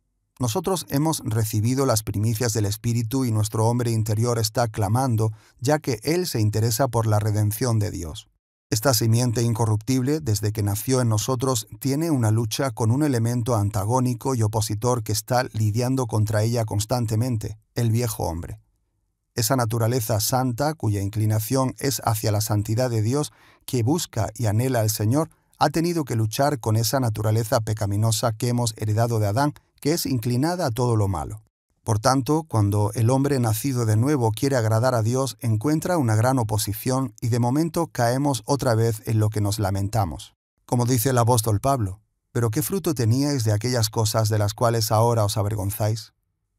Nosotros hemos recibido las primicias del Espíritu y nuestro hombre interior está clamando, ya que Él se interesa por la redención de Dios. Esta simiente incorruptible, desde que nació en nosotros, tiene una lucha con un elemento antagónico y opositor que está lidiando contra ella constantemente, el viejo hombre esa naturaleza santa cuya inclinación es hacia la santidad de Dios que busca y anhela al Señor, ha tenido que luchar con esa naturaleza pecaminosa que hemos heredado de Adán, que es inclinada a todo lo malo. Por tanto, cuando el hombre nacido de nuevo quiere agradar a Dios, encuentra una gran oposición y de momento caemos otra vez en lo que nos lamentamos. Como dice el apóstol Pablo, ¿pero qué fruto teníais de aquellas cosas de las cuales ahora os avergonzáis?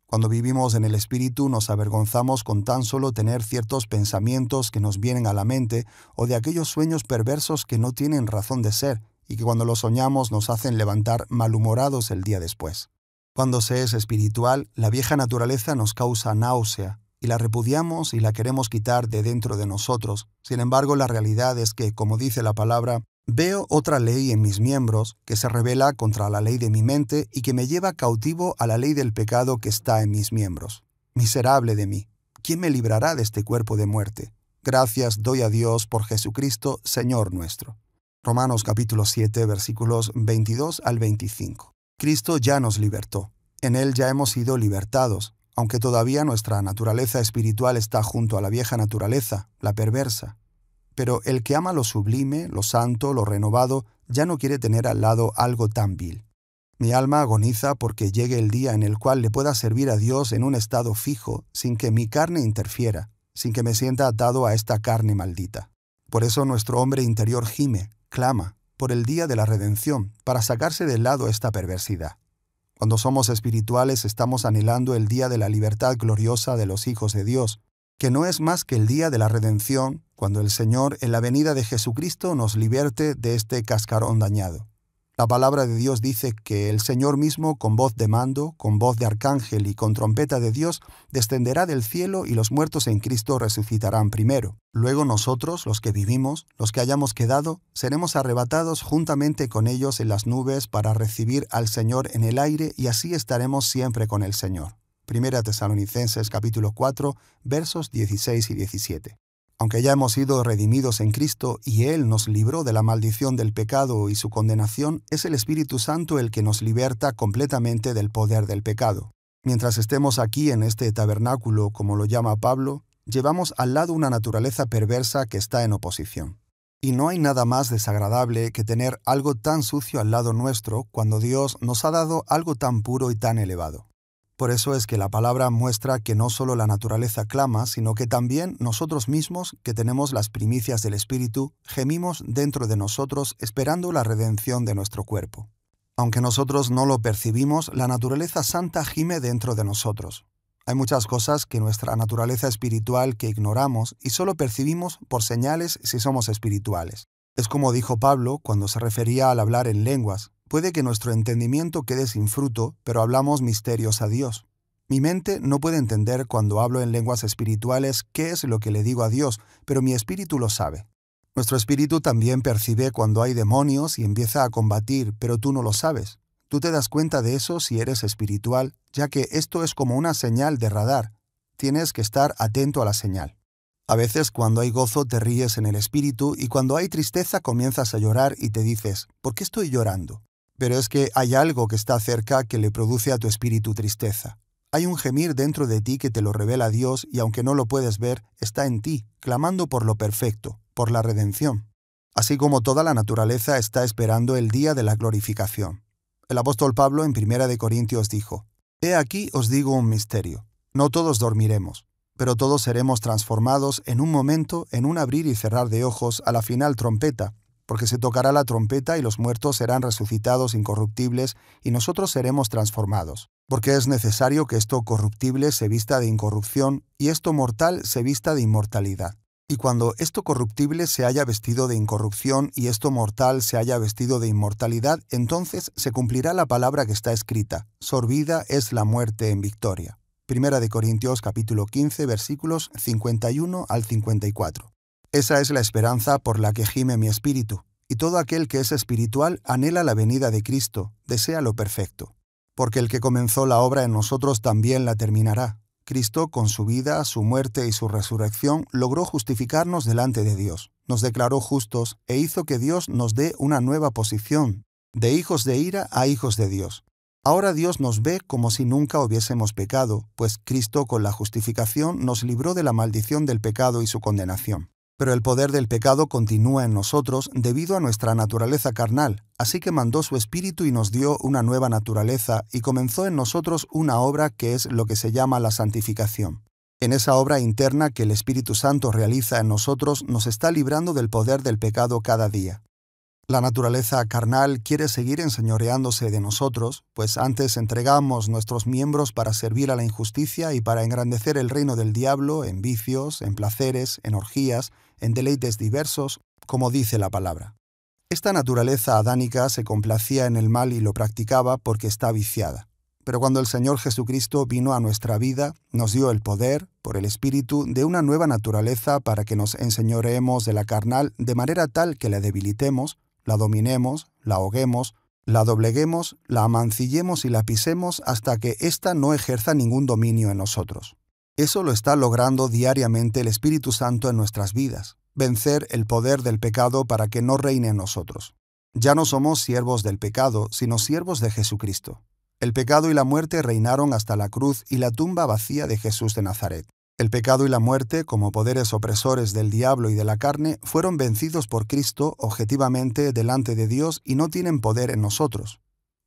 Cuando vivimos en el Espíritu nos avergonzamos con tan solo tener ciertos pensamientos que nos vienen a la mente o de aquellos sueños perversos que no tienen razón de ser y que cuando los soñamos nos hacen levantar malhumorados el día después. Cuando se es espiritual, la vieja naturaleza nos causa náusea, y la repudiamos y la queremos quitar de dentro de nosotros. Sin embargo, la realidad es que, como dice la palabra, Veo otra ley en mis miembros que se revela contra la ley de mi mente y que me lleva cautivo a la ley del pecado que está en mis miembros. Miserable de mí, ¿quién me librará de este cuerpo de muerte? Gracias doy a Dios por Jesucristo, Señor nuestro. Romanos capítulo 7 versículos 22 al 25. Cristo ya nos libertó. En Él ya hemos sido libertados, aunque todavía nuestra naturaleza espiritual está junto a la vieja naturaleza, la perversa. Pero el que ama lo sublime, lo santo, lo renovado, ya no quiere tener al lado algo tan vil. Mi alma agoniza porque llegue el día en el cual le pueda servir a Dios en un estado fijo, sin que mi carne interfiera, sin que me sienta atado a esta carne maldita. Por eso nuestro hombre interior gime, clama, por el día de la redención, para sacarse del lado esta perversidad. Cuando somos espirituales estamos anhelando el día de la libertad gloriosa de los hijos de Dios, que no es más que el día de la redención cuando el Señor en la venida de Jesucristo nos liberte de este cascarón dañado. La palabra de Dios dice que el Señor mismo, con voz de mando, con voz de arcángel y con trompeta de Dios, descenderá del cielo y los muertos en Cristo resucitarán primero. Luego nosotros, los que vivimos, los que hayamos quedado, seremos arrebatados juntamente con ellos en las nubes para recibir al Señor en el aire y así estaremos siempre con el Señor. Primera Tesalonicenses capítulo 4, versos 16 y 17 aunque ya hemos sido redimidos en Cristo y Él nos libró de la maldición del pecado y su condenación, es el Espíritu Santo el que nos liberta completamente del poder del pecado. Mientras estemos aquí en este tabernáculo, como lo llama Pablo, llevamos al lado una naturaleza perversa que está en oposición. Y no hay nada más desagradable que tener algo tan sucio al lado nuestro cuando Dios nos ha dado algo tan puro y tan elevado. Por eso es que la palabra muestra que no solo la naturaleza clama, sino que también nosotros mismos, que tenemos las primicias del Espíritu, gemimos dentro de nosotros esperando la redención de nuestro cuerpo. Aunque nosotros no lo percibimos, la naturaleza santa gime dentro de nosotros. Hay muchas cosas que nuestra naturaleza espiritual que ignoramos y solo percibimos por señales si somos espirituales. Es como dijo Pablo cuando se refería al hablar en lenguas, Puede que nuestro entendimiento quede sin fruto, pero hablamos misterios a Dios. Mi mente no puede entender cuando hablo en lenguas espirituales qué es lo que le digo a Dios, pero mi espíritu lo sabe. Nuestro espíritu también percibe cuando hay demonios y empieza a combatir, pero tú no lo sabes. Tú te das cuenta de eso si eres espiritual, ya que esto es como una señal de radar. Tienes que estar atento a la señal. A veces cuando hay gozo te ríes en el espíritu y cuando hay tristeza comienzas a llorar y te dices, ¿por qué estoy llorando? Pero es que hay algo que está cerca que le produce a tu espíritu tristeza. Hay un gemir dentro de ti que te lo revela Dios y aunque no lo puedes ver, está en ti, clamando por lo perfecto, por la redención. Así como toda la naturaleza está esperando el día de la glorificación. El apóstol Pablo en Primera de Corintios dijo, He aquí os digo un misterio. No todos dormiremos, pero todos seremos transformados en un momento, en un abrir y cerrar de ojos, a la final trompeta, porque se tocará la trompeta y los muertos serán resucitados incorruptibles y nosotros seremos transformados, porque es necesario que esto corruptible se vista de incorrupción y esto mortal se vista de inmortalidad. Y cuando esto corruptible se haya vestido de incorrupción y esto mortal se haya vestido de inmortalidad, entonces se cumplirá la palabra que está escrita, Sorvida es la muerte en victoria. Primera de Corintios capítulo 15 versículos 51 al 54. Esa es la esperanza por la que gime mi espíritu, y todo aquel que es espiritual anhela la venida de Cristo, desea lo perfecto. Porque el que comenzó la obra en nosotros también la terminará. Cristo, con su vida, su muerte y su resurrección, logró justificarnos delante de Dios, nos declaró justos e hizo que Dios nos dé una nueva posición, de hijos de ira a hijos de Dios. Ahora Dios nos ve como si nunca hubiésemos pecado, pues Cristo con la justificación nos libró de la maldición del pecado y su condenación. Pero el poder del pecado continúa en nosotros debido a nuestra naturaleza carnal, así que mandó su espíritu y nos dio una nueva naturaleza y comenzó en nosotros una obra que es lo que se llama la santificación. En esa obra interna que el Espíritu Santo realiza en nosotros nos está librando del poder del pecado cada día. La naturaleza carnal quiere seguir enseñoreándose de nosotros, pues antes entregamos nuestros miembros para servir a la injusticia y para engrandecer el reino del diablo en vicios, en placeres, en orgías, en deleites diversos, como dice la palabra. Esta naturaleza adánica se complacía en el mal y lo practicaba porque está viciada. Pero cuando el Señor Jesucristo vino a nuestra vida, nos dio el poder, por el Espíritu, de una nueva naturaleza para que nos enseñoreemos de la carnal de manera tal que la debilitemos la dominemos, la ahoguemos, la dobleguemos, la amancillemos y la pisemos hasta que ésta no ejerza ningún dominio en nosotros. Eso lo está logrando diariamente el Espíritu Santo en nuestras vidas, vencer el poder del pecado para que no reine en nosotros. Ya no somos siervos del pecado, sino siervos de Jesucristo. El pecado y la muerte reinaron hasta la cruz y la tumba vacía de Jesús de Nazaret. El pecado y la muerte, como poderes opresores del diablo y de la carne, fueron vencidos por Cristo objetivamente delante de Dios y no tienen poder en nosotros.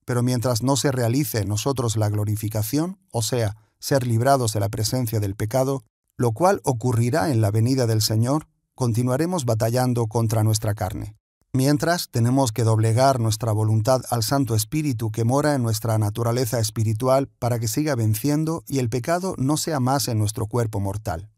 Pero mientras no se realice en nosotros la glorificación, o sea, ser librados de la presencia del pecado, lo cual ocurrirá en la venida del Señor, continuaremos batallando contra nuestra carne. Mientras, tenemos que doblegar nuestra voluntad al Santo Espíritu que mora en nuestra naturaleza espiritual para que siga venciendo y el pecado no sea más en nuestro cuerpo mortal.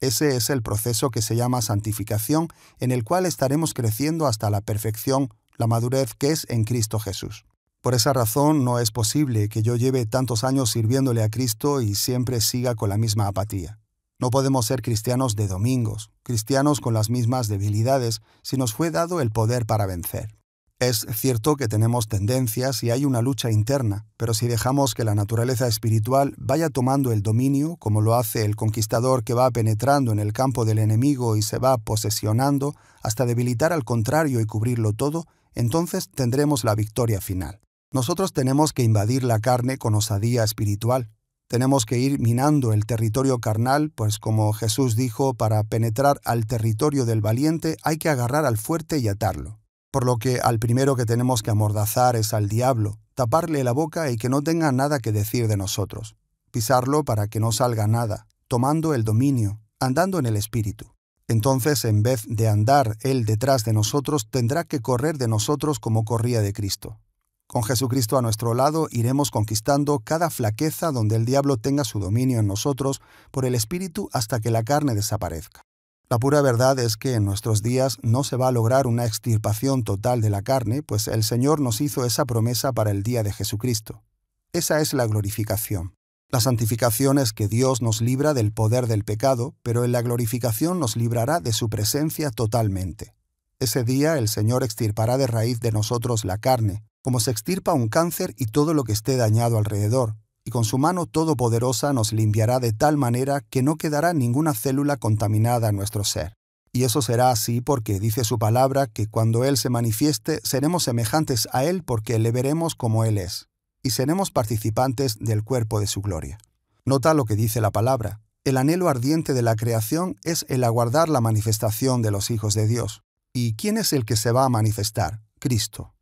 Ese es el proceso que se llama santificación, en el cual estaremos creciendo hasta la perfección, la madurez que es en Cristo Jesús. Por esa razón no es posible que yo lleve tantos años sirviéndole a Cristo y siempre siga con la misma apatía. No podemos ser cristianos de domingos, cristianos con las mismas debilidades, si nos fue dado el poder para vencer. Es cierto que tenemos tendencias y hay una lucha interna, pero si dejamos que la naturaleza espiritual vaya tomando el dominio, como lo hace el conquistador que va penetrando en el campo del enemigo y se va posesionando hasta debilitar al contrario y cubrirlo todo, entonces tendremos la victoria final. Nosotros tenemos que invadir la carne con osadía espiritual, tenemos que ir minando el territorio carnal, pues como Jesús dijo, para penetrar al territorio del valiente hay que agarrar al fuerte y atarlo. Por lo que al primero que tenemos que amordazar es al diablo, taparle la boca y que no tenga nada que decir de nosotros, pisarlo para que no salga nada, tomando el dominio, andando en el espíritu. Entonces, en vez de andar él detrás de nosotros, tendrá que correr de nosotros como corría de Cristo. Con Jesucristo a nuestro lado iremos conquistando cada flaqueza donde el diablo tenga su dominio en nosotros por el Espíritu hasta que la carne desaparezca. La pura verdad es que en nuestros días no se va a lograr una extirpación total de la carne, pues el Señor nos hizo esa promesa para el día de Jesucristo. Esa es la glorificación. La santificación es que Dios nos libra del poder del pecado, pero en la glorificación nos librará de su presencia totalmente. Ese día el Señor extirpará de raíz de nosotros la carne, como se extirpa un cáncer y todo lo que esté dañado alrededor, y con su mano todopoderosa nos limpiará de tal manera que no quedará ninguna célula contaminada a nuestro ser. Y eso será así porque dice su palabra que cuando Él se manifieste seremos semejantes a Él porque le veremos como Él es, y seremos participantes del cuerpo de su gloria. Nota lo que dice la palabra. El anhelo ardiente de la creación es el aguardar la manifestación de los hijos de Dios. ¿Y quién es el que se va a manifestar? Cristo.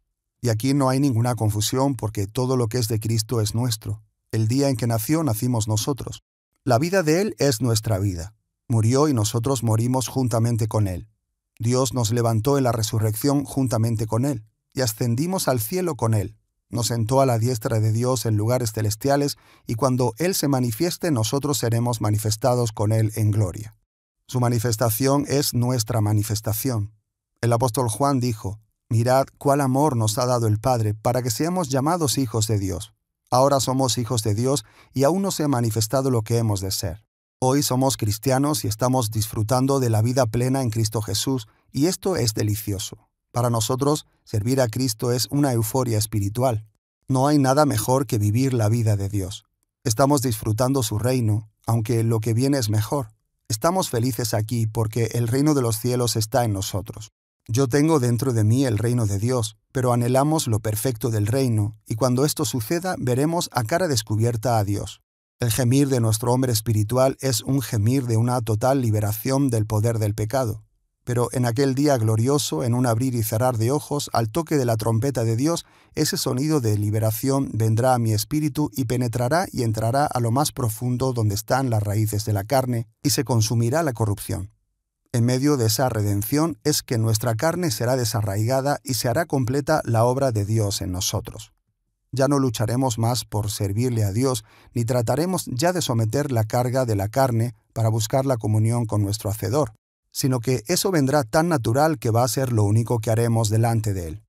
Y aquí no hay ninguna confusión porque todo lo que es de Cristo es nuestro. El día en que nació nacimos nosotros. La vida de Él es nuestra vida. Murió y nosotros morimos juntamente con Él. Dios nos levantó en la resurrección juntamente con Él, y ascendimos al cielo con Él. Nos sentó a la diestra de Dios en lugares celestiales, y cuando Él se manifieste nosotros seremos manifestados con Él en gloria. Su manifestación es nuestra manifestación. El apóstol Juan dijo, Mirad cuál amor nos ha dado el Padre para que seamos llamados hijos de Dios. Ahora somos hijos de Dios y aún no se ha manifestado lo que hemos de ser. Hoy somos cristianos y estamos disfrutando de la vida plena en Cristo Jesús, y esto es delicioso. Para nosotros, servir a Cristo es una euforia espiritual. No hay nada mejor que vivir la vida de Dios. Estamos disfrutando su reino, aunque lo que viene es mejor. Estamos felices aquí porque el reino de los cielos está en nosotros. Yo tengo dentro de mí el reino de Dios, pero anhelamos lo perfecto del reino, y cuando esto suceda veremos a cara descubierta a Dios. El gemir de nuestro hombre espiritual es un gemir de una total liberación del poder del pecado. Pero en aquel día glorioso, en un abrir y cerrar de ojos, al toque de la trompeta de Dios, ese sonido de liberación vendrá a mi espíritu y penetrará y entrará a lo más profundo donde están las raíces de la carne, y se consumirá la corrupción. En medio de esa redención es que nuestra carne será desarraigada y se hará completa la obra de Dios en nosotros. Ya no lucharemos más por servirle a Dios, ni trataremos ya de someter la carga de la carne para buscar la comunión con nuestro Hacedor, sino que eso vendrá tan natural que va a ser lo único que haremos delante de Él.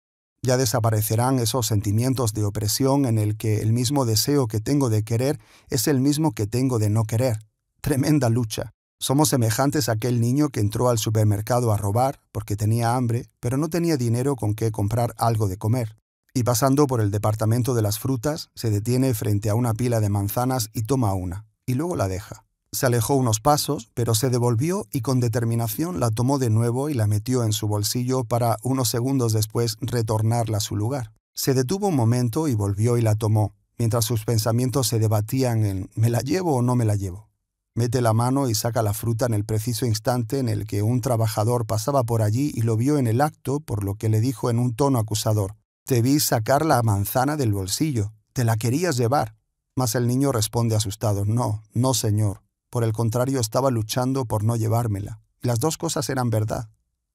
Ya desaparecerán esos sentimientos de opresión en el que el mismo deseo que tengo de querer es el mismo que tengo de no querer. Tremenda lucha. Somos semejantes a aquel niño que entró al supermercado a robar porque tenía hambre, pero no tenía dinero con qué comprar algo de comer. Y pasando por el departamento de las frutas, se detiene frente a una pila de manzanas y toma una, y luego la deja. Se alejó unos pasos, pero se devolvió y con determinación la tomó de nuevo y la metió en su bolsillo para, unos segundos después, retornarla a su lugar. Se detuvo un momento y volvió y la tomó, mientras sus pensamientos se debatían en ¿me la llevo o no me la llevo? Mete la mano y saca la fruta en el preciso instante en el que un trabajador pasaba por allí y lo vio en el acto, por lo que le dijo en un tono acusador, Te vi sacar la manzana del bolsillo, te la querías llevar. Mas el niño responde asustado, No, no, señor. Por el contrario, estaba luchando por no llevármela. Las dos cosas eran verdad.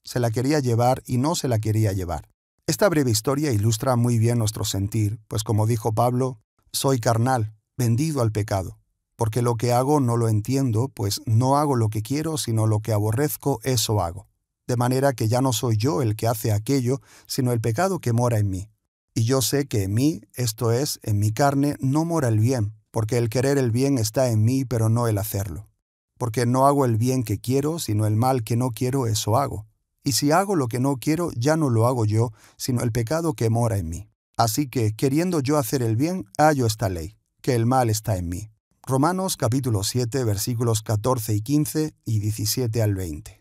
Se la quería llevar y no se la quería llevar. Esta breve historia ilustra muy bien nuestro sentir, pues como dijo Pablo, soy carnal, vendido al pecado porque lo que hago no lo entiendo, pues no hago lo que quiero, sino lo que aborrezco, eso hago. De manera que ya no soy yo el que hace aquello, sino el pecado que mora en mí. Y yo sé que en mí, esto es, en mi carne, no mora el bien, porque el querer el bien está en mí, pero no el hacerlo. Porque no hago el bien que quiero, sino el mal que no quiero, eso hago. Y si hago lo que no quiero, ya no lo hago yo, sino el pecado que mora en mí. Así que, queriendo yo hacer el bien, hallo esta ley, que el mal está en mí Romanos capítulo 7 versículos 14 y 15 y 17 al 20.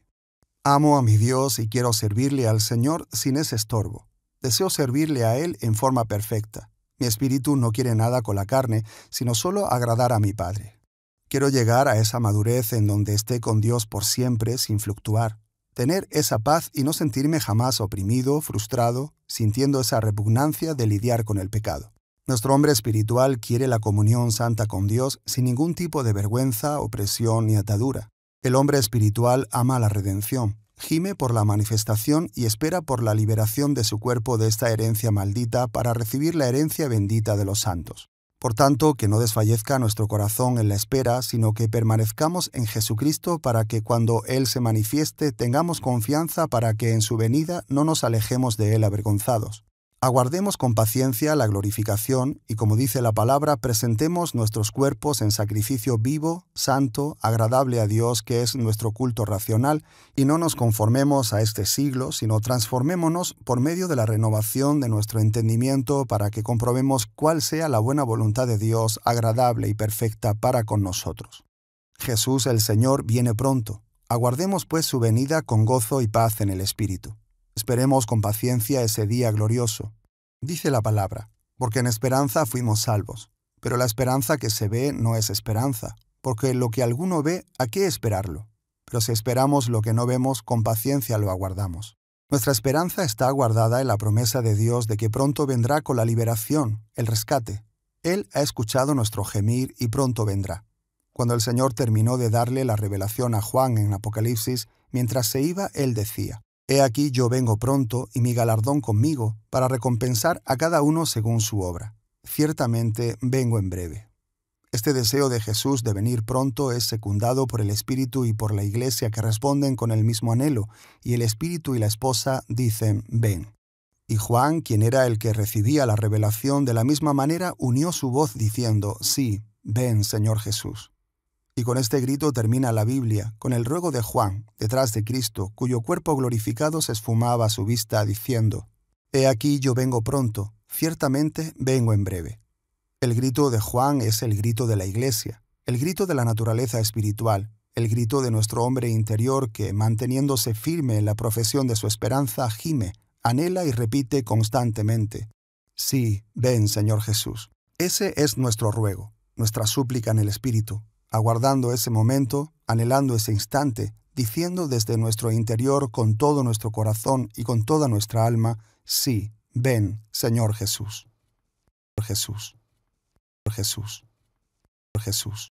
Amo a mi Dios y quiero servirle al Señor sin ese estorbo. Deseo servirle a Él en forma perfecta. Mi espíritu no quiere nada con la carne, sino solo agradar a mi Padre. Quiero llegar a esa madurez en donde esté con Dios por siempre sin fluctuar, tener esa paz y no sentirme jamás oprimido, frustrado, sintiendo esa repugnancia de lidiar con el pecado. Nuestro hombre espiritual quiere la comunión santa con Dios sin ningún tipo de vergüenza, opresión ni atadura. El hombre espiritual ama la redención, gime por la manifestación y espera por la liberación de su cuerpo de esta herencia maldita para recibir la herencia bendita de los santos. Por tanto, que no desfallezca nuestro corazón en la espera, sino que permanezcamos en Jesucristo para que cuando Él se manifieste tengamos confianza para que en su venida no nos alejemos de Él avergonzados. Aguardemos con paciencia la glorificación y, como dice la palabra, presentemos nuestros cuerpos en sacrificio vivo, santo, agradable a Dios, que es nuestro culto racional, y no nos conformemos a este siglo, sino transformémonos por medio de la renovación de nuestro entendimiento para que comprobemos cuál sea la buena voluntad de Dios, agradable y perfecta para con nosotros. Jesús el Señor viene pronto. Aguardemos pues su venida con gozo y paz en el Espíritu. Esperemos con paciencia ese día glorioso. Dice la palabra, porque en esperanza fuimos salvos. Pero la esperanza que se ve no es esperanza, porque lo que alguno ve, ¿a qué esperarlo? Pero si esperamos lo que no vemos, con paciencia lo aguardamos. Nuestra esperanza está guardada en la promesa de Dios de que pronto vendrá con la liberación, el rescate. Él ha escuchado nuestro gemir y pronto vendrá. Cuando el Señor terminó de darle la revelación a Juan en Apocalipsis, mientras se iba, él decía, He aquí yo vengo pronto y mi galardón conmigo, para recompensar a cada uno según su obra. Ciertamente vengo en breve. Este deseo de Jesús de venir pronto es secundado por el Espíritu y por la Iglesia que responden con el mismo anhelo, y el Espíritu y la esposa dicen, ven. Y Juan, quien era el que recibía la revelación de la misma manera, unió su voz diciendo, sí, ven, Señor Jesús. Y con este grito termina la Biblia, con el ruego de Juan, detrás de Cristo, cuyo cuerpo glorificado se esfumaba a su vista, diciendo, He aquí yo vengo pronto, ciertamente vengo en breve. El grito de Juan es el grito de la Iglesia, el grito de la naturaleza espiritual, el grito de nuestro hombre interior que, manteniéndose firme en la profesión de su esperanza, gime, anhela y repite constantemente, Sí, ven Señor Jesús. Ese es nuestro ruego, nuestra súplica en el Espíritu, aguardando ese momento, anhelando ese instante, diciendo desde nuestro interior con todo nuestro corazón y con toda nuestra alma, sí, ven, Señor Jesús. Jesús. Jesús. Jesús.